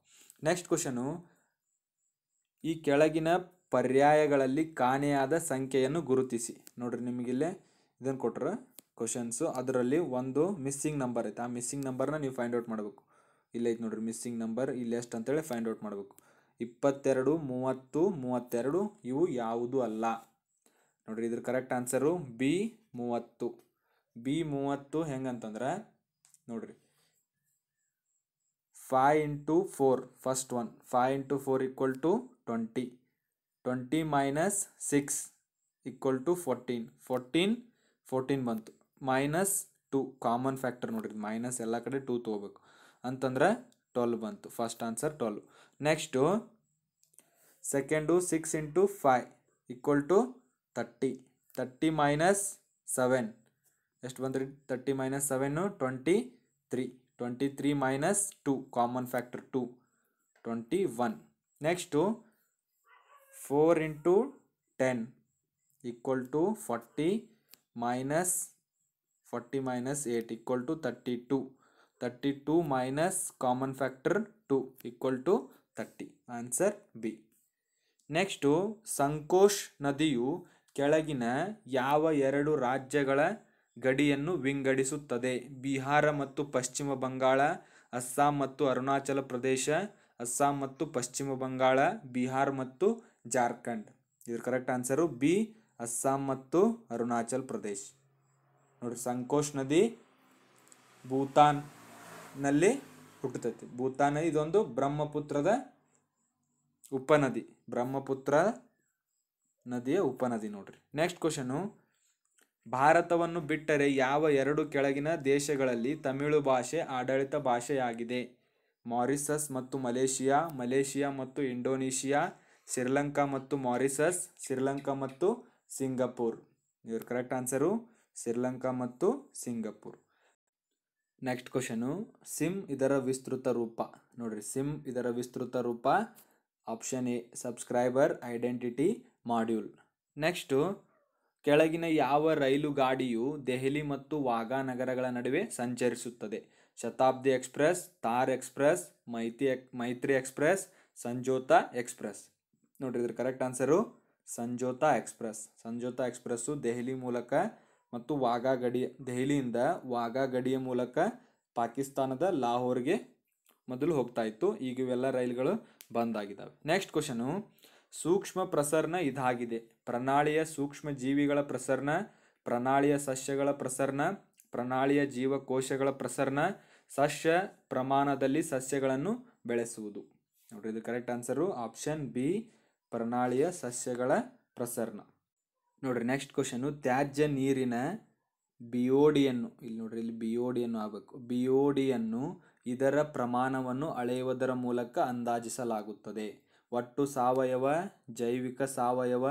[SPEAKER 1] ನೆಕ್ಸ್ಟ್ ಕ್ವಶನು ಈ ಕೆಳಗಿನ ಪರ್ಯಾಯಗಳಲ್ಲಿ ಕಾಣೆಯಾದ ಸಂಖ್ಯೆಯನ್ನು ಗುರುತಿಸಿ ನೋಡ್ರಿ ನಿಮಗಿಲ್ಲೇ ಇದನ್ನು ಕೊಟ್ಟರೆ ಕ್ವಶನ್ಸು ಅದರಲ್ಲಿ ಒಂದು ಮಿಸ್ಸಿಂಗ್ ನಂಬರ್ ಐತೆ ಆ ಮಿಸ್ಸಿಂಗ್ ನಂಬರ್ನ ನೀವು ಫೈಂಡ್ ಔಟ್ ಮಾಡಬೇಕು ಇಲ್ಲೈತೆ ನೋಡ್ರಿ ಮಿಸ್ಸಿಂಗ್ ನಂಬರ್ ಇಲ್ಲಿ ಎಷ್ಟು ಅಂತೇಳಿ ಫೈಂಡ್ ಔಟ್ ಮಾಡಬೇಕು ಇಪ್ಪತ್ತೆರಡು ಮೂವತ್ತು ಮೂವತ್ತೆರಡು ಇವು ಯಾವುದು ಅಲ್ಲ ನೋಡಿರಿ ಇದ್ರ ಕರೆಕ್ಟ್ ಆನ್ಸರು ಬಿ ಮೂವತ್ತು ಬಿ ಮೂವತ್ತು ಹೆಂಗಂತಂದ್ರೆ ನೋಡಿರಿ five into four first one five into four equal to twenty twenty minus six equal to fourteen fourteen fourteen ಬಂತು ಮೈನಸ್ ಟು ಕಾಮನ್ ಫ್ಯಾಕ್ಟರ್ ನೋಡ್ರಿ ಮೈನಸ್ ಎಲ್ಲ ಕಡೆ ಟೂ ತೊಗೋಬೇಕು ಅಂತಂದ್ರೆ ಟ್ವೆಲ್ವ್ ಬಂತು first answer twelve next second six into five equal to thirty thirty minus seven ಎಷ್ಟು ಬಂದ್ರಿ thirty minus seven twenty three twenty three minus two common factor two twenty one next four into ten equal to forty minus forty minus eight equal to thirty two thirty two minus common factor two equal to thirty answer B next Sankosh ನದಿಯು ಕೆಳಗಿನ ಯಾವ ಎರಡು ರಾಜ್ಯಗಳ ಗಡಿಯನ್ನು ವಿಂಗಡಿಸುತ್ತದೆ ಬಿಹಾರ ಮತ್ತು ಪಶ್ಚಿಮ ಬಂಗಾಳ ಅಸ್ಸಾಂ ಮತ್ತು ಅರುಣಾಚಲ ಪ್ರದೇಶ ಅಸ್ಸಾಂ ಮತ್ತು ಪಶ್ಚಿಮ ಬಂಗಾಳ ಬಿಹಾರ್ ಮತ್ತು ಜಾರ್ಖಂಡ್ ಇದ್ರ ಕರೆಕ್ಟ್ ಆನ್ಸರು ಬಿ ಅಸ್ಸಾಂ ಮತ್ತು ಅರುಣಾಚಲ್ ಪ್ರದೇಶ್ ನೋಡಿ ಸಂಕೋಶ್ ನದಿ ಭೂತಾನ್ ನಲ್ಲಿ ಹುಟ್ಟತೈತಿ ಭೂತಾ ನದಿ ಇದೊಂದು ಬ್ರಹ್ಮಪುತ್ರದ ಉಪನದಿ ಬ್ರಹ್ಮಪುತ್ರ ನದಿಯ ಉಪನದಿ ನೋಡ್ರಿ ನೆಕ್ಸ್ಟ್ ಕ್ವಶನು ಭಾರತವನ್ನು ಬಿಟ್ಟರೆ ಯಾವ ಎರಡು ಕೆಳಗಿನ ದೇಶಗಳಲ್ಲಿ ತಮಿಳು ಭಾಷೆ ಆಡಳಿತ ಭಾಷೆಯಾಗಿದೆ ಮಾರಿಸಸ್ ಮತ್ತು ಮಲೇಷಿಯಾ ಮಲೇಷಿಯಾ ಮತ್ತು ಇಂಡೋನೇಷಿಯಾ ಶ್ರೀಲಂಕಾ ಮತ್ತು ಮಾರಿಸಸ್ ಶ್ರೀಲಂಕಾ ಮತ್ತು ಸಿಂಗಪುರ್ ಇವ್ರ ಕರೆಕ್ಟ್ ಆನ್ಸರು ಶ್ರೀಲಂಕಾ ಮತ್ತು ಸಿಂಗಪುರ್ ನೆಕ್ಸ್ಟ್ ಕ್ವಶನು ಸಿಮ್ ಇದರ ವಿಸ್ತೃತ ರೂಪ ನೋಡ್ರಿ ಸಿಮ್ ಇದರ ವಿಸ್ತೃತ ರೂಪ option A subscriber identity module next ಕೆಳಗಿನ ಯಾವ ರೈಲು ಗಾಡಿಯು ದೆಹಲಿ ಮತ್ತು ವಾಘಾ ನಗರಗಳ ನಡುವೆ ಸಂಚರಿಸುತ್ತದೆ ಶತಾಬ್ದಿ ಎಕ್ಸ್ಪ್ರೆಸ್ ತಾರ್ ಎಕ್ಸ್ಪ್ರೆಸ್ ಮೈತ್ರಿ ಎಕ್ ಮೈತ್ರಿ ಎಕ್ಸ್ಪ್ರೆಸ್ ಸಂಜೋತಾ ಎಕ್ಸ್ಪ್ರೆಸ್ ನೋಡ್ರಿ ಇದ್ರ correct answer Samjhauta express Samjhauta express Delhi ಮೂಲಕ ಮತ್ತು ವಾಘಾ ಗಡಿ ದೆಹಲಿಯಿಂದ ವಾಘಾ ಗಡಿಯ ಮೂಲಕ ಪಾಕಿಸ್ತಾನದ ಲಾಹೋರ್ಗೆ ಮೊದಲು ಹೋಗ್ತಾ ಇತ್ತು ಈಗ ಇವೆಲ್ಲ ರೈಲುಗಳು ಬಂದ್ ಆಗಿದ್ದಾವೆ ನೆಕ್ಸ್ಟ್ ಕ್ವಶನು ಸೂಕ್ಷ್ಮ ಪ್ರಸರಣ ಇದಾಗಿದೆ ಪ್ರಣಾಳಿಯ ಸೂಕ್ಷ್ಮ ಜೀವಿಗಳ ಪ್ರಸರಣ ಪ್ರಣಾಳಿಯ ಸಸ್ಯಗಳ ಪ್ರಸರಣ ಪ್ರಣಾಳಿಯ ಜೀವಕೋಶಗಳ ಪ್ರಸರಣ ಸಸ್ಯ ಪ್ರಮಾಣದಲ್ಲಿ ಸಸ್ಯಗಳನ್ನು ಬೆಳೆಸುವುದು ನೋಡ್ರಿ ಇದು ಕರೆಕ್ಟ್ ಆನ್ಸರು ಆಪ್ಷನ್ ಬಿ ಪ್ರಣಾಳಿಯ ಸಸ್ಯಗಳ ಪ್ರಸರಣ ನೋಡ್ರಿ ನೆಕ್ಸ್ಟ್ ಕ್ವಶನು ತ್ಯಾಜ್ಯ ನೀರಿನ ಬಿಯೋಡಿಯನ್ನು ಇಲ್ಲಿ ನೋಡ್ರಿ ಇಲ್ಲಿ ಬಿಯೋಡಿಯನ್ನು ಆಗಬೇಕು ಬಿಯೋಡಿಯನ್ನು ಇದರ ಪ್ರಮಾಣವನ್ನು ಅಳೆಯುವುದರ ಮೂಲಕ ಅಂದಾಜಿಸಲಾಗುತ್ತದೆ ಒಟ್ಟು ಸಾವಯವ ಜೈವಿಕ ಸಾವಯವ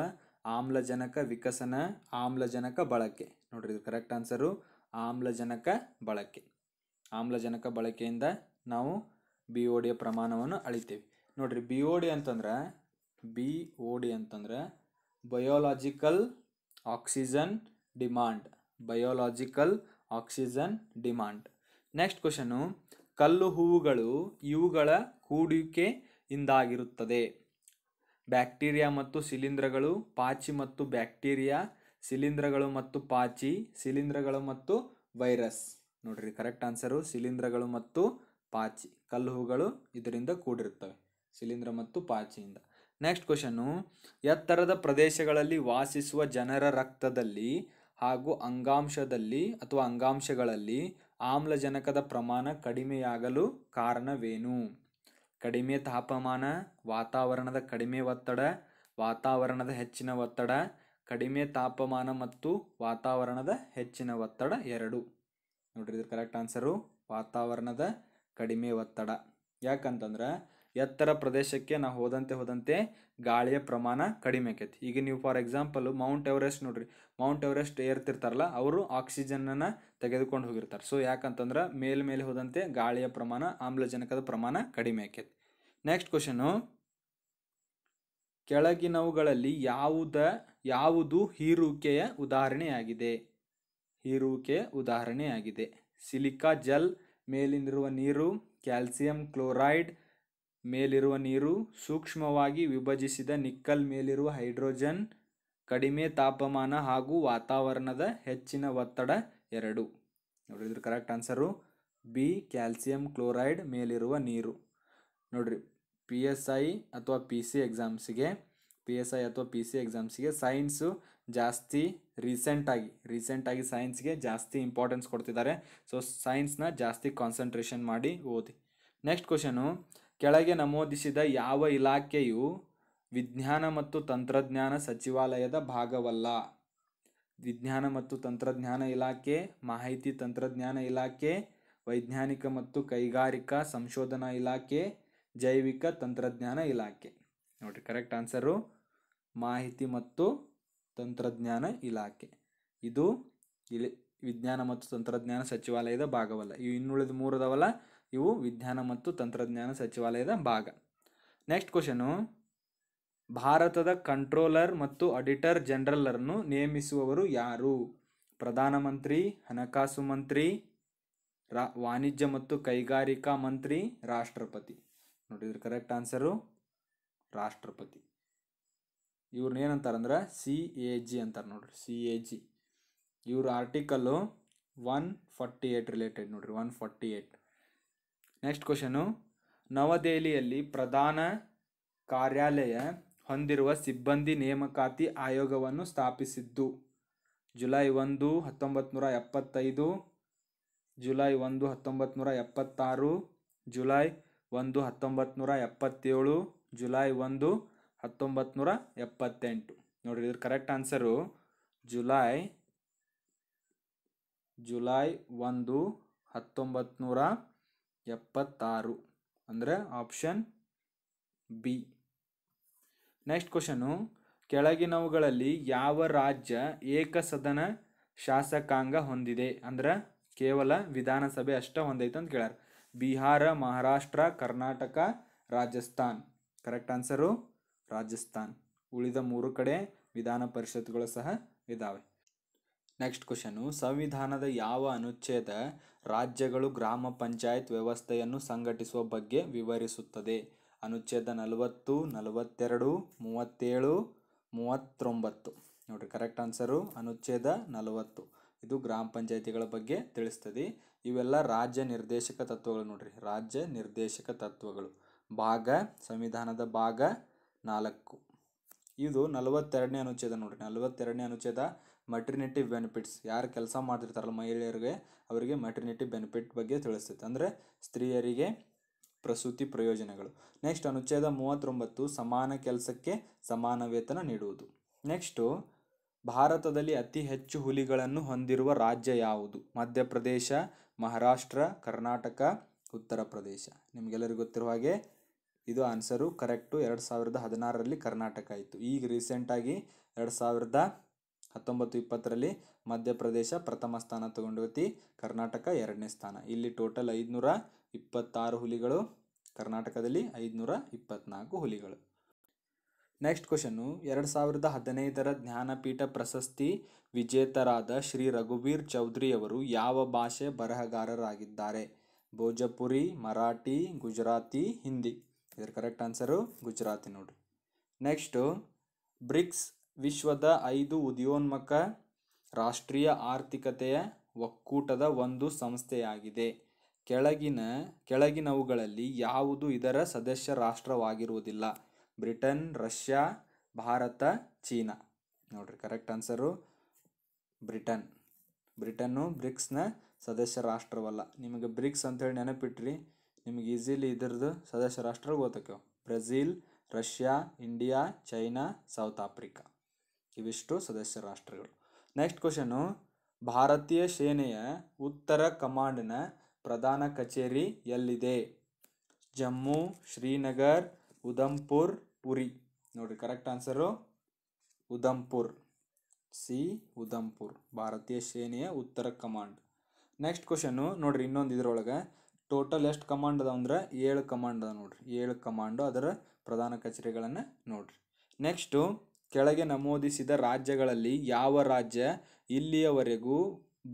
[SPEAKER 1] ಆಮ್ಲಜನಕ ವಿಕಸನ ಆಮ್ಲಜನಕ ಬಳಕೆ ನೋಡ್ರಿ ಇದು ಕರೆಕ್ಟ್ ಆನ್ಸರು ಆಮ್ಲಜನಕ ಬಳಕೆ ಆಮ್ಲಜನಕ ಬಳಕೆಯಿಂದ ನಾವು ಬಿ ಡಿಯ ಪ್ರಮಾಣವನ್ನು ಅಳಿತೇವೆ ನೋಡ್ರಿ ಬಿ ಡಿ ಅಂತಂದ್ರೆ ಬಿ ಡಿ ಅಂತಂದ್ರೆ biological oxygen demand biological oxygen demand next question ಕಲ್ಲು ಹೂವುಗಳು ಇವುಗಳ ಕೂಡಿಕೆಯಿಂದಾಗಿರುತ್ತದೆ ಬ್ಯಾಕ್ಟೀರಿಯಾ ಮತ್ತು ಶಿಲೀಂಧ್ರಗಳು ಪಾಚಿ ಮತ್ತು ಬ್ಯಾಕ್ಟೀರಿಯಾ ಶಿಲೀಂಧ್ರಗಳು ಮತ್ತು ಪಾಚಿ ಶಿಲೀಂಧ್ರಗಳು ಮತ್ತು ವೈರಸ್ ನೋಡ್ರಿ ಕರೆಕ್ಟ್ ಆನ್ಸರು ಶಿಲೀಂಧ್ರಗಳು ಮತ್ತು ಪಾಚಿ ಕಲ್ಲು ಹೂಗಳು ಇದರಿಂದ ಕೂಡಿರುತ್ತವೆ ಶಿಲೀಂಧ್ರ ಮತ್ತು ಪಾಚಿಯಿಂದ ನೆಕ್ಸ್ಟ್ ಕ್ವಶನ್ನು ಎತ್ತರದ ಪ್ರದೇಶಗಳಲ್ಲಿ ವಾಸಿಸುವ ಜನರ ರಕ್ತದಲ್ಲಿ ಹಾಗೂ ಅಂಗಾಂಶದಲ್ಲಿ ಅಥವಾ ಅಂಗಾಂಶಗಳಲ್ಲಿ ಆಮ್ಲಜನಕದ ಪ್ರಮಾಣ ಕಡಿಮೆಯಾಗಲು ಕಾರಣವೇನು ಕಡಿಮೆ ತಾಪಮಾನ ವಾತಾವರಣದ ಕಡಿಮೆ ಒತ್ತಡ ವಾತಾವರಣದ ಹೆಚ್ಚಿನ ಒತ್ತಡ ಕಡಿಮೆ ತಾಪಮಾನ ಮತ್ತು ವಾತಾವರಣದ ಹೆಚ್ಚಿನ ಒತ್ತಡ ಎರಡು ನೋಡ್ರಿ ಕರೆಕ್ಟ್ ಆನ್ಸರು ವಾತಾವರಣದ ಕಡಿಮೆ ಒತ್ತಡ ಯಾಕಂತಂದ್ರೆ ಎತ್ತರ ಪ್ರದೇಶಕ್ಕೆ ನಾವು ಹೋದಂತೆ ಹೋದಂತೆ ಗಾಳಿಯ ಪ್ರಮಾಣ ಕಡಿಮೆ ಆಕೈತಿ ಈಗ ನೀವು ಫಾರ್ ಎಕ್ಸಾಂಪಲ್ ಮೌಂಟ್ ಎವರೆಸ್ಟ್ ನೋಡ್ರಿ ಮೌಂಟ್ ಎವರೆಸ್ಟ್ ಏರ್ತಿರ್ತಾರಲ್ಲ ಅವರು ಆಕ್ಸಿಜನ್ನ ತೆಗೆದುಕೊಂಡು ಹೋಗಿರ್ತಾರೆ ಸೊ ಯಾಕಂತಂದ್ರೆ ಮೇಲೆ ಮೇಲೆ ಹೋದಂತೆ ಗಾಳಿಯ ಪ್ರಮಾಣ ಆಮ್ಲಜನಕದ ಪ್ರಮಾಣ ಕಡಿಮೆ ಆಕೈತಿ ನೆಕ್ಸ್ಟ್ ಕ್ವಶನು ಕೆಳಗಿನವುಗಳಲ್ಲಿ ಯಾವುದ ಯಾವುದು ಹೀರುವಿಕೆಯ ಉದಾಹರಣೆಯಾಗಿದೆ ಹೀರುವಿಕೆಯ ಉದಾಹರಣೆಯಾಗಿದೆ ಸಿಲಿಕಾ ಜಲ್ ಮೇಲಿಂದಿರುವ ನೀರು ಕ್ಯಾಲ್ಸಿಯಂ ಕ್ಲೋರೈಡ್ ಮೇಲಿರುವ ನೀರು ಸೂಕ್ಷ್ಮವಾಗಿ ವಿಭಜಿಸಿದ ನಿಕ್ಕಲ್ ಮೇಲಿರುವ ಹೈಡ್ರೋಜನ್ ಕಡಿಮೆ ತಾಪಮಾನ ಹಾಗೂ ವಾತಾವರಣದ ಹೆಚ್ಚಿನ ಒತ್ತಡ ಎರಡು ನೋಡ್ರಿ ಇದ್ರ correct answer B calcium chloride ಮೇಲಿರುವ ನೀರು ನೋಡ್ರಿ ಪಿ ಎಸ್ ಐ ಅಥವಾ ಪಿ ಸಿ ಎಕ್ಸಾಮ್ಸಿಗೆ ಪಿ ಎಸ್ ಐ ಅಥವಾ ಪಿ ಸಿ ಎಕ್ಸಾಮ್ಸಿಗೆ ಸೈನ್ಸು ಜಾಸ್ತಿ ರೀಸೆಂಟಾಗಿ ರೀಸೆಂಟಾಗಿ ಸೈನ್ಸ್ಗೆ ಜಾಸ್ತಿ ಇಂಪಾರ್ಟೆನ್ಸ್ ಕೊಡ್ತಿದ್ದಾರೆ ಸೊ ಸೈನ್ಸ್ನ ಜಾಸ್ತಿ ಕಾನ್ಸಂಟ್ರೇಷನ್ ಮಾಡಿ ಓದಿ ನೆಕ್ಸ್ಟ್ ಕ್ವಶನು ಕೆಳಗೆ ನಮೂದಿಸಿದ ಯಾವ ಇಲಾಖೆಯು ವಿಜ್ಞಾನ ಮತ್ತು ತಂತ್ರಜ್ಞಾನ ಸಚಿವಾಲಯದ ಭಾಗವಲ್ಲ ವಿಜ್ಞಾನ ಮತ್ತು ತಂತ್ರಜ್ಞಾನ ಇಲಾಖೆ ಮಾಹಿತಿ ತಂತ್ರಜ್ಞಾನ ಇಲಾಖೆ ವೈಜ್ಞಾನಿಕ ಮತ್ತು ಕೈಗಾರಿಕಾ ಸಂಶೋಧನಾ ಇಲಾಖೆ ಜೈವಿಕ ತಂತ್ರಜ್ಞಾನ ಇಲಾಖೆ ನೋಡಿರಿ ಕರೆಕ್ಟ್ ಆನ್ಸರು ಮಾಹಿತಿ ಮತ್ತು ತಂತ್ರಜ್ಞಾನ ಇಲಾಖೆ ಇದು ಇಲಿ ವಿಜ್ಞಾನ ಮತ್ತು ತಂತ್ರಜ್ಞಾನ ಸಚಿವಾಲಯದ ಭಾಗವಲ್ಲ ಇವು ಇನ್ನುಳಿದ ಮೂರು ಇವು ವಿಜ್ಞಾನ ಮತ್ತು ತಂತ್ರಜ್ಞಾನ ಸಚಿವಾಲಯದ ಭಾಗ ನೆಕ್ಸ್ಟ್ ಕ್ವಶನು ಭಾರತದ ಕಂಟ್ರೋಲರ್ ಮತ್ತು ಆಡಿಟರ್ ಜನರಲ್ಲರನ್ನು ನೇಮಿಸುವವರು ಯಾರು ಪ್ರಧಾನಮಂತ್ರಿ ಹಣಕಾಸು ಮಂತ್ರಿ ರಾ ವಾಣಿಜ್ಯ ಮತ್ತು ಕೈಗಾರಿಕಾ ಮಂತ್ರಿ ರಾಷ್ಟ್ರಪತಿ ನೋಡಿದ್ರೆ ಕರೆಕ್ಟ್ ಆನ್ಸರು ರಾಷ್ಟ್ರಪತಿ ಇವ್ರನ್ನ ಅಂದ್ರೆ ಸಿ ಎ ಜಿ ಅಂತಾರೆ ನೋಡ್ರಿ ಸಿ ಎ ಜಿ ಇವ್ರ article one forty eight related ನೋಡ್ರಿ one forty eight next question ನವದೆಹಲಿಯಲ್ಲಿ ಪ್ರಧಾನ ಕಾರ್ಯಾಲಯ ಹೊಂದಿರುವ ಸಿಬ್ಬಂದಿ ನೇಮಕಾತಿ ಆಯೋಗವನ್ನು ಸ್ಥಾಪಿಸಿದ್ದು ಜುಲೈ ಒಂದು ಹತ್ತೊಂಬತ್ತು ನೂರ ಎಪ್ಪತ್ತೈದು ಜುಲೈ ಒಂದು ಹತ್ತೊಂಬತ್ತು ನೂರ ಎಪ್ಪತ್ತಾರು ಜುಲೈ ಒಂದು ಹತ್ತೊಂಬತ್ತು ನೂರ ಎಪ್ಪತ್ತೇಳು ಜುಲೈ ಒಂದು ಹತ್ತೊಂಬತ್ತು ನೂರ ಎಪ್ಪತ್ತೆಂಟು ನೋಡಿರಿ ಇದ್ರ ಕರೆಕ್ಟ್ ಆನ್ಸರು ಜುಲೈ ಜುಲೈ ಒಂದು ಹತ್ತೊಂಬತ್ತು ನೂರ ಎಪ್ಪತ್ತಾರು ಅಂದರೆ ಆಪ್ಷನ್ ಬಿ ನೆಕ್ಸ್ಟ್ ಕ್ವಶನು ಕೆಳಗಿನವುಗಳಲ್ಲಿ ಯಾವ ರಾಜ್ಯ ಏಕಸದನ ಶಾಸಕಾಂಗ ಹೊಂದಿದೆ ಅಂದರೆ ಕೇವಲ ವಿಧಾನಸಭೆ ಅಷ್ಟೇ ಹೊಂದೈತೆ ಅಂತ ಕೇಳ್ಯಾರ ಬಿಹಾರ ಮಹಾರಾಷ್ಟ್ರ ಕರ್ನಾಟಕ ರಾಜಸ್ಥಾನ್ ಕರೆಕ್ಟ್ ಆನ್ಸರು ರಾಜಸ್ಥಾನ್ ಉಳಿದ ಮೂರು ಕಡೆ ವಿಧಾನ ಪರಿಷತ್ಗಳು ಸಹ ಇದ್ದಾವೆ ನೆಕ್ಸ್ಟ್ ಕ್ವಶನು ಸಂವಿಧಾನದ ಯಾವ ಅನುಚ್ಛೇದ ರಾಜ್ಯಗಳು ಗ್ರಾಮ ಪಂಚಾಯತ್ ವ್ಯವಸ್ಥೆಯನ್ನು ಸಂಘಟಿಸುವ ಬಗ್ಗೆ ವಿವರಿಸುತ್ತದೆ ಅನುಚ್ಛೇದ ನಲವತ್ತು ನಲವತ್ತೆರಡು ಮೂವತ್ತೇಳು ಮೂವತ್ತೊಂಬತ್ತು ನೋಡಿರಿ ಕರೆಕ್ಟ್ ಆನ್ಸರು ಅನುಚ್ಛೇದ ನಲವತ್ತು ಇದು ಗ್ರಾಮ ಪಂಚಾಯತಿಗಳ ಬಗ್ಗೆ ತಿಳಿಸ್ತದೆ ಇವೆಲ್ಲ ರಾಜ್ಯ ನಿರ್ದೇಶಕ ತತ್ವಗಳು ನೋಡ್ರಿ ರಾಜ್ಯ ನಿರ್ದೇಶಕ ತತ್ವಗಳು ಭಾಗ ಸಂವಿಧಾನದ ಭಾಗ ನಾಲ್ಕು ಇದು ನಲವತ್ತೆರಡನೇ ಅನುಚ್ಛೇದ ನೋಡ್ರಿ ನಲವತ್ತೆರಡನೇ ಅನುಚ್ಛೇದ ಮಟರ್ನಿಟಿ ಬೆನಿಫಿಟ್ಸ್ ಯಾರು ಕೆಲಸ ಮಾಡ್ತಿರ್ತಾರಲ್ಲ ಮಹಿಳೆಯರಿಗೆ ಅವರಿಗೆ ಮೆಟರ್ನಿಟಿ ಬೆನಿಫಿಟ್ ಬಗ್ಗೆ ತಿಳಿಸ್ತೈತೆ ಅಂದರೆ ಸ್ತ್ರೀಯರಿಗೆ ಪ್ರಸೂತಿ ಪ್ರಯೋಜನಗಳು ನೆಕ್ಸ್ಟ್ ಅನುಚ್ಛೇದ ಮೂವತ್ತೊಂಬತ್ತು ಸಮಾನ ಕೆಲಸಕ್ಕೆ ಸಮಾನ ವೇತನ ನೀಡುವುದು ನೆಕ್ಸ್ಟು ಭಾರತದಲ್ಲಿ ಅತಿ ಹೆಚ್ಚು ಹುಲಿಗಳನ್ನು ಹೊಂದಿರುವ ರಾಜ್ಯ ಯಾವುದು ಮಧ್ಯಪ್ರದೇಶ ಮಹಾರಾಷ್ಟ್ರ ಕರ್ನಾಟಕ ಉತ್ತರ ಪ್ರದೇಶ ನಿಮಗೆಲ್ಲರಿಗೂ ಗೊತ್ತಿರುವ ಹಾಗೆ ಇದು ಆನ್ಸರು ಕರೆಕ್ಟು ಎರಡು ಸಾವಿರದ ಹದಿನಾರರಲ್ಲಿ ಕರ್ನಾಟಕ ಆಯಿತು ಈಗ ರೀಸೆಂಟಾಗಿ ಎರಡು ಸಾವಿರದ ಹತ್ತೊಂಬತ್ತು ಇಪ್ಪತ್ತರಲ್ಲಿ ಮಧ್ಯಪ್ರದೇಶ ಪ್ರಥಮ ಸ್ಥಾನ ತಗೊಂಡೋತಿ ಕರ್ನಾಟಕ ಎರಡನೇ ಸ್ಥಾನ ಇಲ್ಲಿ ಟೋಟಲ್ ಐದುನೂರ ಇಪ್ಪತ್ತಾರು ಹುಲಿಗಳು ಕರ್ನಾಟಕದಲ್ಲಿ ಐದುನೂರ ಇಪ್ಪತ್ನಾಲ್ಕು ಹುಲಿಗಳು ನೆಕ್ಸ್ಟ್ ಕ್ವಶನ್ನು ಎರಡು ಸಾವಿರದ ಹದಿನೈದರ ಜ್ಞಾನಪೀಠ ಪ್ರಶಸ್ತಿ ವಿಜೇತರಾದ ಶ್ರೀ ರಘುವೀರ್ ಚೌಧರಿಯವರು ಯಾವ ಭಾಷೆ ಬರಹಗಾರರಾಗಿದ್ದಾರೆ ಭೋಜಪುರಿ ಮರಾಠಿ ಗುಜರಾತಿ ಹಿಂದಿ ಇದರ ಕರೆಕ್ಟ್ ಆನ್ಸರು ಗುಜರಾತಿ ನೋಡಿ ನೆಕ್ಸ್ಟು ಬ್ರಿಕ್ಸ್ ವಿಶ್ವದ ಐದು ಉದಯೋನ್ಮುಖ ರಾಷ್ಟ್ರೀಯ ಆರ್ಥಿಕತೆಯ ಒಕ್ಕೂಟದ ಒಂದು ಸಂಸ್ಥೆಯಾಗಿದೆ ಕೆಳಗಿನ ಕೆಳಗಿನವುಗಳಲ್ಲಿ ಯಾವುದು ಇದರ ಸದಸ್ಯ ರಾಷ್ಟ್ರವಾಗಿರುವುದಿಲ್ಲ ಬ್ರಿಟನ್ ರಷ್ಯಾ ಭಾರತ ಚೀನಾ ನೋಡ್ರಿ ಕರೆಕ್ಟ್ ಆನ್ಸರು ಬ್ರಿಟನ್ ಬ್ರಿಟನ್ನು ಬ್ರಿಕ್ಸ್ನ ಸದಸ್ಯ ರಾಷ್ಟ್ರವಲ್ಲ ನಿಮಗೆ ಬ್ರಿಕ್ಸ್ ಅಂತೇಳಿ ನೆನಪಿಟ್ರಿ ನಿಮಗೆ ಈಸಿಲಿ ಇದರದ್ದು ಸದಸ್ಯ ರಾಷ್ಟ್ರ ಗೊತ್ತಕ್ಕೆ Brazil Russia India China South Africa ಇವಿಷ್ಟು ಸದಸ್ಯ ರಾಷ್ಟ್ರಗಳು ನೆಕ್ಸ್ಟ್ ಕ್ವಶನು ಭಾರತೀಯ ಸೇನೆಯ ಉತ್ತರ ಕಮಾಂಡ್ನ ಪ್ರಧಾನ ಕಚೇರಿ ಎಲ್ಲಿದೆ ಜಮ್ಮು ಶ್ರೀನಗರ್ ಉಧಂಪುರ್ ಪುರಿ ನೋಡಿ correct answer Udhampur C Udhampur ಭಾರತೀಯ ಸೇನೆಯ ಉತ್ತರ ಕಮಾಂಡ್ ನೆಕ್ಸ್ಟ್ ಕ್ವಶನು ನೋಡಿರಿ ಇನ್ನೊಂದು ಇದ್ರೊಳಗೆ ಟೋಟಲ್ ಎಷ್ಟು ಕಮಾಂಡ್ ಅದಾವ ಅಂದ್ರೆ ಏಳು ಕಮಾಂಡ್ ಅದ ನೋಡ್ರಿ ಏಳು ಕಮಾಂಡು ಅದರ ಪ್ರಧಾನ ಕಚೇರಿಗಳನ್ನು ನೋಡ್ರಿ ನೆಕ್ಸ್ಟು ಕೆಳಗೆ ನಮೂದಿಸಿದ ರಾಜ್ಯಗಳಲ್ಲಿ ಯಾವ ರಾಜ್ಯ ಇಲ್ಲಿಯವರೆಗೂ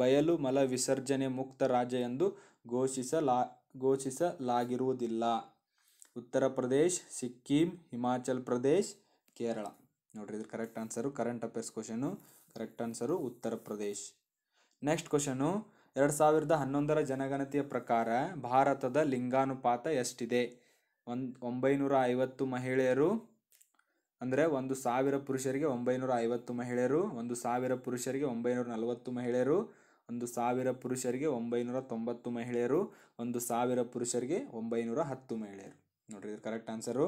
[SPEAKER 1] ಬಯಲು ಮಲ ವಿಸರ್ಜನೆ ಮುಕ್ತ ರಾಜ್ಯ ಎಂದು ಘೋಷಿಸಲಾ ಘೋಷಿಸಲಾಗಿರುವುದಿಲ್ಲ ಉತ್ತರ ಪ್ರದೇಶ್ ಸಿಕ್ಕಿಂ ಹಿಮಾಚಲ್ ಪ್ರದೇಶ್ ಕೇರಳ ನೋಡ್ರಿ ಇದು correct answer current affairs question correct answer Uttar Pradesh next question ಎರಡು ಸಾವಿರದ ಹನ್ನೊಂದರ ಜನಗಣತಿಯ ಪ್ರಕಾರ ಭಾರತದ ಲಿಂಗಾನುಪಾತ ಎಷ್ಟಿದೆ ಒಂದು ಒಂಬೈನೂರ ಐವತ್ತು ಮಹಿಳೆಯರು ಅಂದರೆ ಒಂದು ಸಾವಿರ ಪುರುಷರಿಗೆ ಒಂಬೈನೂರ ಐವತ್ತು ಮಹಿಳೆಯರು ಒಂದು ಸಾವಿರ ಪುರುಷರಿಗೆ ಒಂಬೈನೂರ ನಲವತ್ತು ಮಹಿಳೆಯರು ಒಂದು ಸಾವಿರ ಪುರುಷರಿಗೆ ಒಂಬೈನೂರ ತೊಂಬತ್ತು ಮಹಿಳೆಯರು ಒಂದು ಸಾವಿರ ಪುರುಷರಿಗೆ ಒಂಬೈನೂರ ಹತ್ತು ಮಹಿಳೆಯರು ನೋಡ್ರಿ ಇದು ಕರೆಕ್ಟ್ ಆನ್ಸರು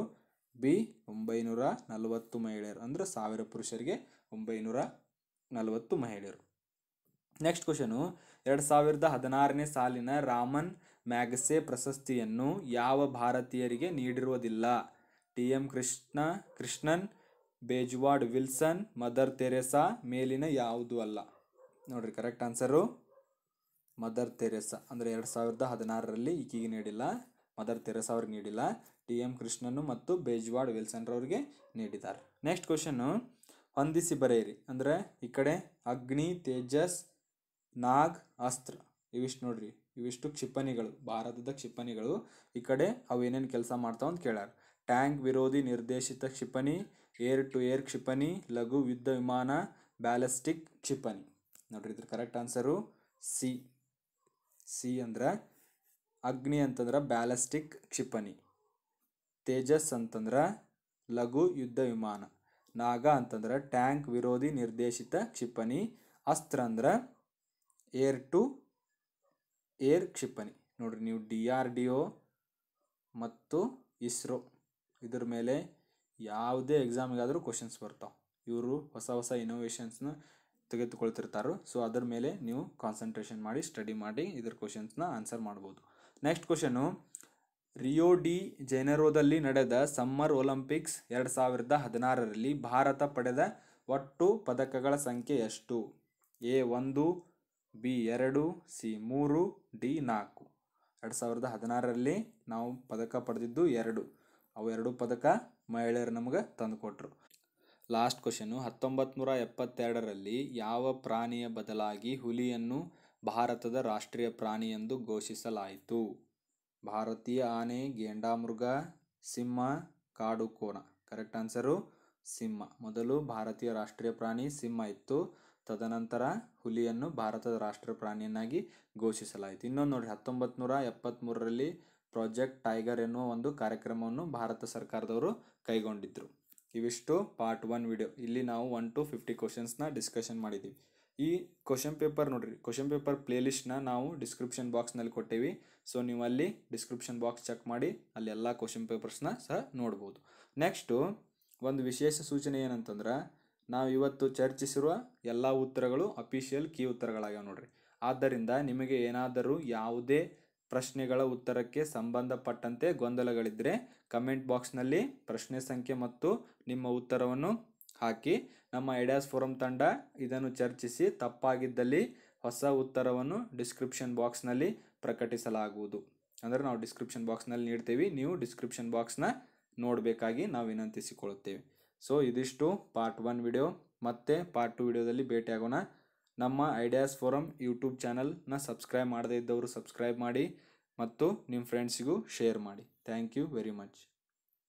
[SPEAKER 1] ಬಿ ಒಂಬೈನೂರ ನಲವತ್ತು ಮಹಿಳೆಯರು ಅಂದರೆ ಸಾವಿರ ಪುರುಷರಿಗೆ ಒಂಬೈನೂರ ನಲವತ್ತು ಮಹಿಳೆಯರು ನೆಕ್ಸ್ಟ್ ಕ್ವಶನು ಎರಡು ಸಾವಿರದ ಹದಿನಾರನೇ ಸಾಲಿನ ರಾಮನ್ ಮ್ಯಾಗಸೆ ಪ್ರಶಸ್ತಿಯನ್ನು ಯಾವ ಭಾರತೀಯರಿಗೆ ನೀಡಿರುವುದಿಲ್ಲ T M Krishna Krishnan Bezwada Wilson Mother Teresa ಮೇಲಿನ ಯಾವುದು ಅಲ್ಲ ನೋಡ್ರಿ ಕರೆಕ್ಟ್ ಆನ್ಸರು ಮದರ್ ತೆರೆಸಾ ಅಂದರೆ ಎರಡು ಸಾವಿರದ ಹದಿನಾರರಲ್ಲಿ ಈಕಿಗೆ ನೀಡಿಲ್ಲ ಮದರ್ ತೆರೆಸಾ ಅವ್ರಿಗೆ ನೀಡಿಲ್ಲ ಟಿ ಎಂ ಕೃಷ್ಣನು ಮತ್ತು ಬೇಜ್ವಾಡ್ ವಿಲ್ಸನ್ ನೀಡಿದ್ದಾರೆ ನೆಕ್ಸ್ಟ್ ಕ್ವಶನ್ನು ಹೊಂದಿಸಿ ಬರೆಯಿರಿ ಅಂದರೆ ಈ ಕಡೆ ಅಗ್ನಿ ತೇಜಸ್ ನಾಗ್ ಅಸ್ತ್ರ ಇವಿಷ್ಟು ನೋಡ್ರಿ ಇವಿಷ್ಟು ಕ್ಷಿಪಣಿಗಳು ಭಾರತದ ಕ್ಷಿಪಣಿಗಳು ಈ ಕಡೆ ಅವು ಏನೇನು ಕೆಲಸ ಮಾಡ್ತಾವಂತ ಕೇಳ್ಯಾರ ಟ್ಯಾಂಕ್ ವಿರೋಧಿ ನಿರ್ದೇಶಿತ ಕ್ಷಿಪಣಿ ಏರ್ ಟು ಏರ್ ಕ್ಷಿಪಣಿ ಲಘು ಯುದ್ಧ ವಿಮಾನ ಬ್ಯಾಲಿಸ್ಟಿಕ್ ಕ್ಷಿಪಣಿ ನೋಡ್ರಿ ಇದ್ರ ಕರೆಕ್ಟ್ ಆನ್ಸರು ಸಿ ಸಿ ಅಂದ್ರೆ ಅಗ್ನಿ ಅಂತಂದ್ರೆ ಬ್ಯಾಲಿಸ್ಟಿಕ್ ಕ್ಷಿಪಣಿ ತೇಜಸ್ ಅಂತಂದ್ರೆ ಲಘು ಯುದ್ಧ ವಿಮಾನ ನಾಗ ಅಂತಂದ್ರೆ ಟ್ಯಾಂಕ್ ವಿರೋಧಿ ನಿರ್ದೇಶಿತ ಕ್ಷಿಪಣಿ ಅಸ್ತ್ರ ಅಂದ್ರೆ ಏರ್ ಟು ಏರ್ ಕ್ಷಿಪಣಿ ನೋಡ್ರಿ ನೀವು ಡಿ ಆರ್ ಡಿ ಒ ಮತ್ತು ಇಸ್ರೋ ಇದ್ರ ಮೇಲೆ ಯಾವುದೇ ಎಕ್ಸಾಮಿಗಾದರೂ ಕ್ವಶನ್ಸ್ ಬರ್ತಾವೆ ಇವರು ಹೊಸ ಹೊಸ ಇನೋವೇಷನ್ಸ್ನ ತೆಗೆದುಕೊಳ್ತಿರ್ತಾರೋ ಸೊ ಅದ್ರ ಮೇಲೆ ನೀವು ಕಾನ್ಸಂಟ್ರೇಷನ್ ಮಾಡಿ ಸ್ಟಡಿ ಮಾಡಿ ಇದ್ರ ಕ್ವಶನ್ಸ್ನ ಆನ್ಸರ್ ಮಾಡ್ಬೋದು ನೆಕ್ಸ್ಟ್ ಕ್ವಶನು ರಿಯೋ ಡಿ ಜೆನೆರೋದಲ್ಲಿ ನಡೆದ ಸಮ್ಮರ್ ಒಲಿಂಪಿಕ್ಸ್ ಎರಡು ಸಾವಿರದ ಹದಿನಾರರಲ್ಲಿ ಭಾರತ ಪಡೆದ ಒಟ್ಟು ಪದಕಗಳ ಸಂಖ್ಯೆ ಎಷ್ಟು ಎ ಒಂದು ಬಿ ಎರಡು ಸಿ ಮೂರು ಡಿ ನಾಲ್ಕು ಎರಡು ಸಾವಿರದ ಹದಿನಾರರಲ್ಲಿ ನಾವು ಪದಕ ಪಡೆದಿದ್ದು ಎರಡು ಅವೆರಡು ಪದಕ ಮಹಿಳೆಯರು ನಮಗೆ ತಂದುಕೊಟ್ರು ಲಾಸ್ಟ್ ಕ್ವಶನು ಹತ್ತೊಂಬತ್ತು ನೂರ ಎಪ್ಪತ್ತೆರಡರಲ್ಲಿ ಯಾವ ಪ್ರಾಣಿಯ ಬದಲಾಗಿ ಹುಲಿಯನ್ನು ಭಾರತದ ರಾಷ್ಟ್ರೀಯ ಪ್ರಾಣಿ ಎಂದು ಘೋಷಿಸಲಾಯಿತು ಭಾರತೀಯ ಆನೆ ಗೇಂಡಾಮೃಗ ಸಿಂಹ ಕಾಡು ಕೋಣ ಕರೆಕ್ಟ್ ಆನ್ಸರು ಸಿಂಹ ಮೊದಲು ಭಾರತೀಯ ರಾಷ್ಟ್ರೀಯ ಪ್ರಾಣಿ ಸಿಂಹ ಇತ್ತು ತದನಂತರ ಹುಲಿಯನ್ನು ಭಾರತದ ರಾಷ್ಟ್ರೀಯ ಪ್ರಾಣಿಯನ್ನಾಗಿ ಘೋಷಿಸಲಾಯಿತು ಇನ್ನೊಂದು ನೋಡಿರಿ ಹತ್ತೊಂಬತ್ತು ನೂರ ಎಪ್ಪತ್ತ್ಮೂರರಲ್ಲಿ ಪ್ರಾಜೆಕ್ಟ್ ಟೈಗರ್ ಎನ್ನುವ ಒಂದು ಕಾರ್ಯಕ್ರಮವನ್ನು ಭಾರತ ಸರ್ಕಾರದವರು ಕೈಗೊಂಡಿದ್ದರು ಇವಿಷ್ಟು ಪಾರ್ಟ್ ಒನ್ ವಿಡಿಯೋ ಇಲ್ಲಿ ನಾವು ಒನ್ ಟು ಫಿಫ್ಟಿ ಕ್ವಶನ್ಸ್ನ ಡಿಸ್ಕಷನ್ ಮಾಡಿದ್ದೀವಿ ಈ ಕ್ವಶನ್ ಪೇಪರ್ ನೋಡಿರಿ ಕ್ವಶನ್ ಪೇಪರ್ ಪ್ಲೇ ಲಿಸ್ಟ್ನ ನಾವು ಡಿಸ್ಕ್ರಿಪ್ಷನ್ ಬಾಕ್ಸ್ನಲ್ಲಿ ಕೊಟ್ಟೀವಿ ಸೊ ನೀವು ಅಲ್ಲಿ ಡಿಸ್ಕ್ರಿಪ್ಷನ್ ಬಾಕ್ಸ್ ಚೆಕ್ ಮಾಡಿ ಅಲ್ಲಿ ಎಲ್ಲ ಕ್ವಶನ್ ಪೇಪರ್ಸ್ನ ಸಹ ನೋಡ್ಬೋದು ನೆಕ್ಸ್ಟು ಒಂದು ವಿಶೇಷ ಸೂಚನೆ ಏನಂತಂದ್ರೆ ನಾವು ಇವತ್ತು ಚರ್ಚಿಸಿರುವ ಎಲ್ಲ ಉತ್ತರಗಳು ಅಫಿಷಿಯಲ್ ಕೀ ಉತ್ತರಗಳಾಗ್ಯಾವ ನೋಡ್ರಿ ಆದ್ದರಿಂದ ನಿಮಗೆ ಏನಾದರೂ ಯಾವುದೇ ಪ್ರಶ್ನೆಗಳ ಉತ್ತರಕ್ಕೆ ಸಂಬಂಧಪಟ್ಟಂತೆ ಗೊಂದಲಗಳಿದ್ದರೆ ಕಮೆಂಟ್ ಬಾಕ್ಸ್ನಲ್ಲಿ ಪ್ರಶ್ನೆ ಸಂಖ್ಯೆ ಮತ್ತು ನಿಮ್ಮ ಉತ್ತರವನ್ನು ಹಾಕಿ ನಮ್ಮ ಐಡಿಯಾಸ್ ಫೋರಂ ತಂಡ ಇದನ್ನು ಚರ್ಚಿಸಿ ತಪ್ಪಾಗಿದ್ದಲ್ಲಿ ಹೊಸ ಉತ್ತರವನ್ನು ಡಿಸ್ಕ್ರಿಪ್ಷನ್ ಬಾಕ್ಸ್ನಲ್ಲಿ ಪ್ರಕಟಿಸಲಾಗುವುದು ಅಂದರೆ ನಾವು ಡಿಸ್ಕ್ರಿಪ್ಷನ್ ಬಾಕ್ಸ್ನಲ್ಲಿ ನೀಡ್ತೀವಿ ನೀವು ಡಿಸ್ಕ್ರಿಪ್ಷನ್ ಬಾಕ್ಸ್ನ ನೋಡಬೇಕಾಗಿ ನಾವು ವಿನಂತಿಸಿಕೊಳ್ಳುತ್ತೇವೆ ಸೊ ಇದಿಷ್ಟು ಪಾರ್ಟ್ ಒನ್ ವಿಡಿಯೋ ಮತ್ತು ಪಾರ್ಟ್ ಟು ವಿಡಿಯೋದಲ್ಲಿ ಭೇಟಿಯಾಗೋಣ ನಮ್ಮ ಐಡಿಯಾಸ್ ಫೋರಮ್ ಯೂಟ್ಯೂಬ್ ಚಾನಲ್ನ ಸಬ್ಸ್ಕ್ರೈಬ್ ಮಾಡದೇ ಇದ್ದವರು ಸಬ್ಸ್ಕ್ರೈಬ್ ಮಾಡಿ ಮತ್ತು ನಿಮ್ಮ ಫ್ರೆಂಡ್ಸಿಗೂ ಶೇರ್ ಮಾಡಿ ಥ್ಯಾಂಕ್ ಯು ವೆರಿ ಮಚ್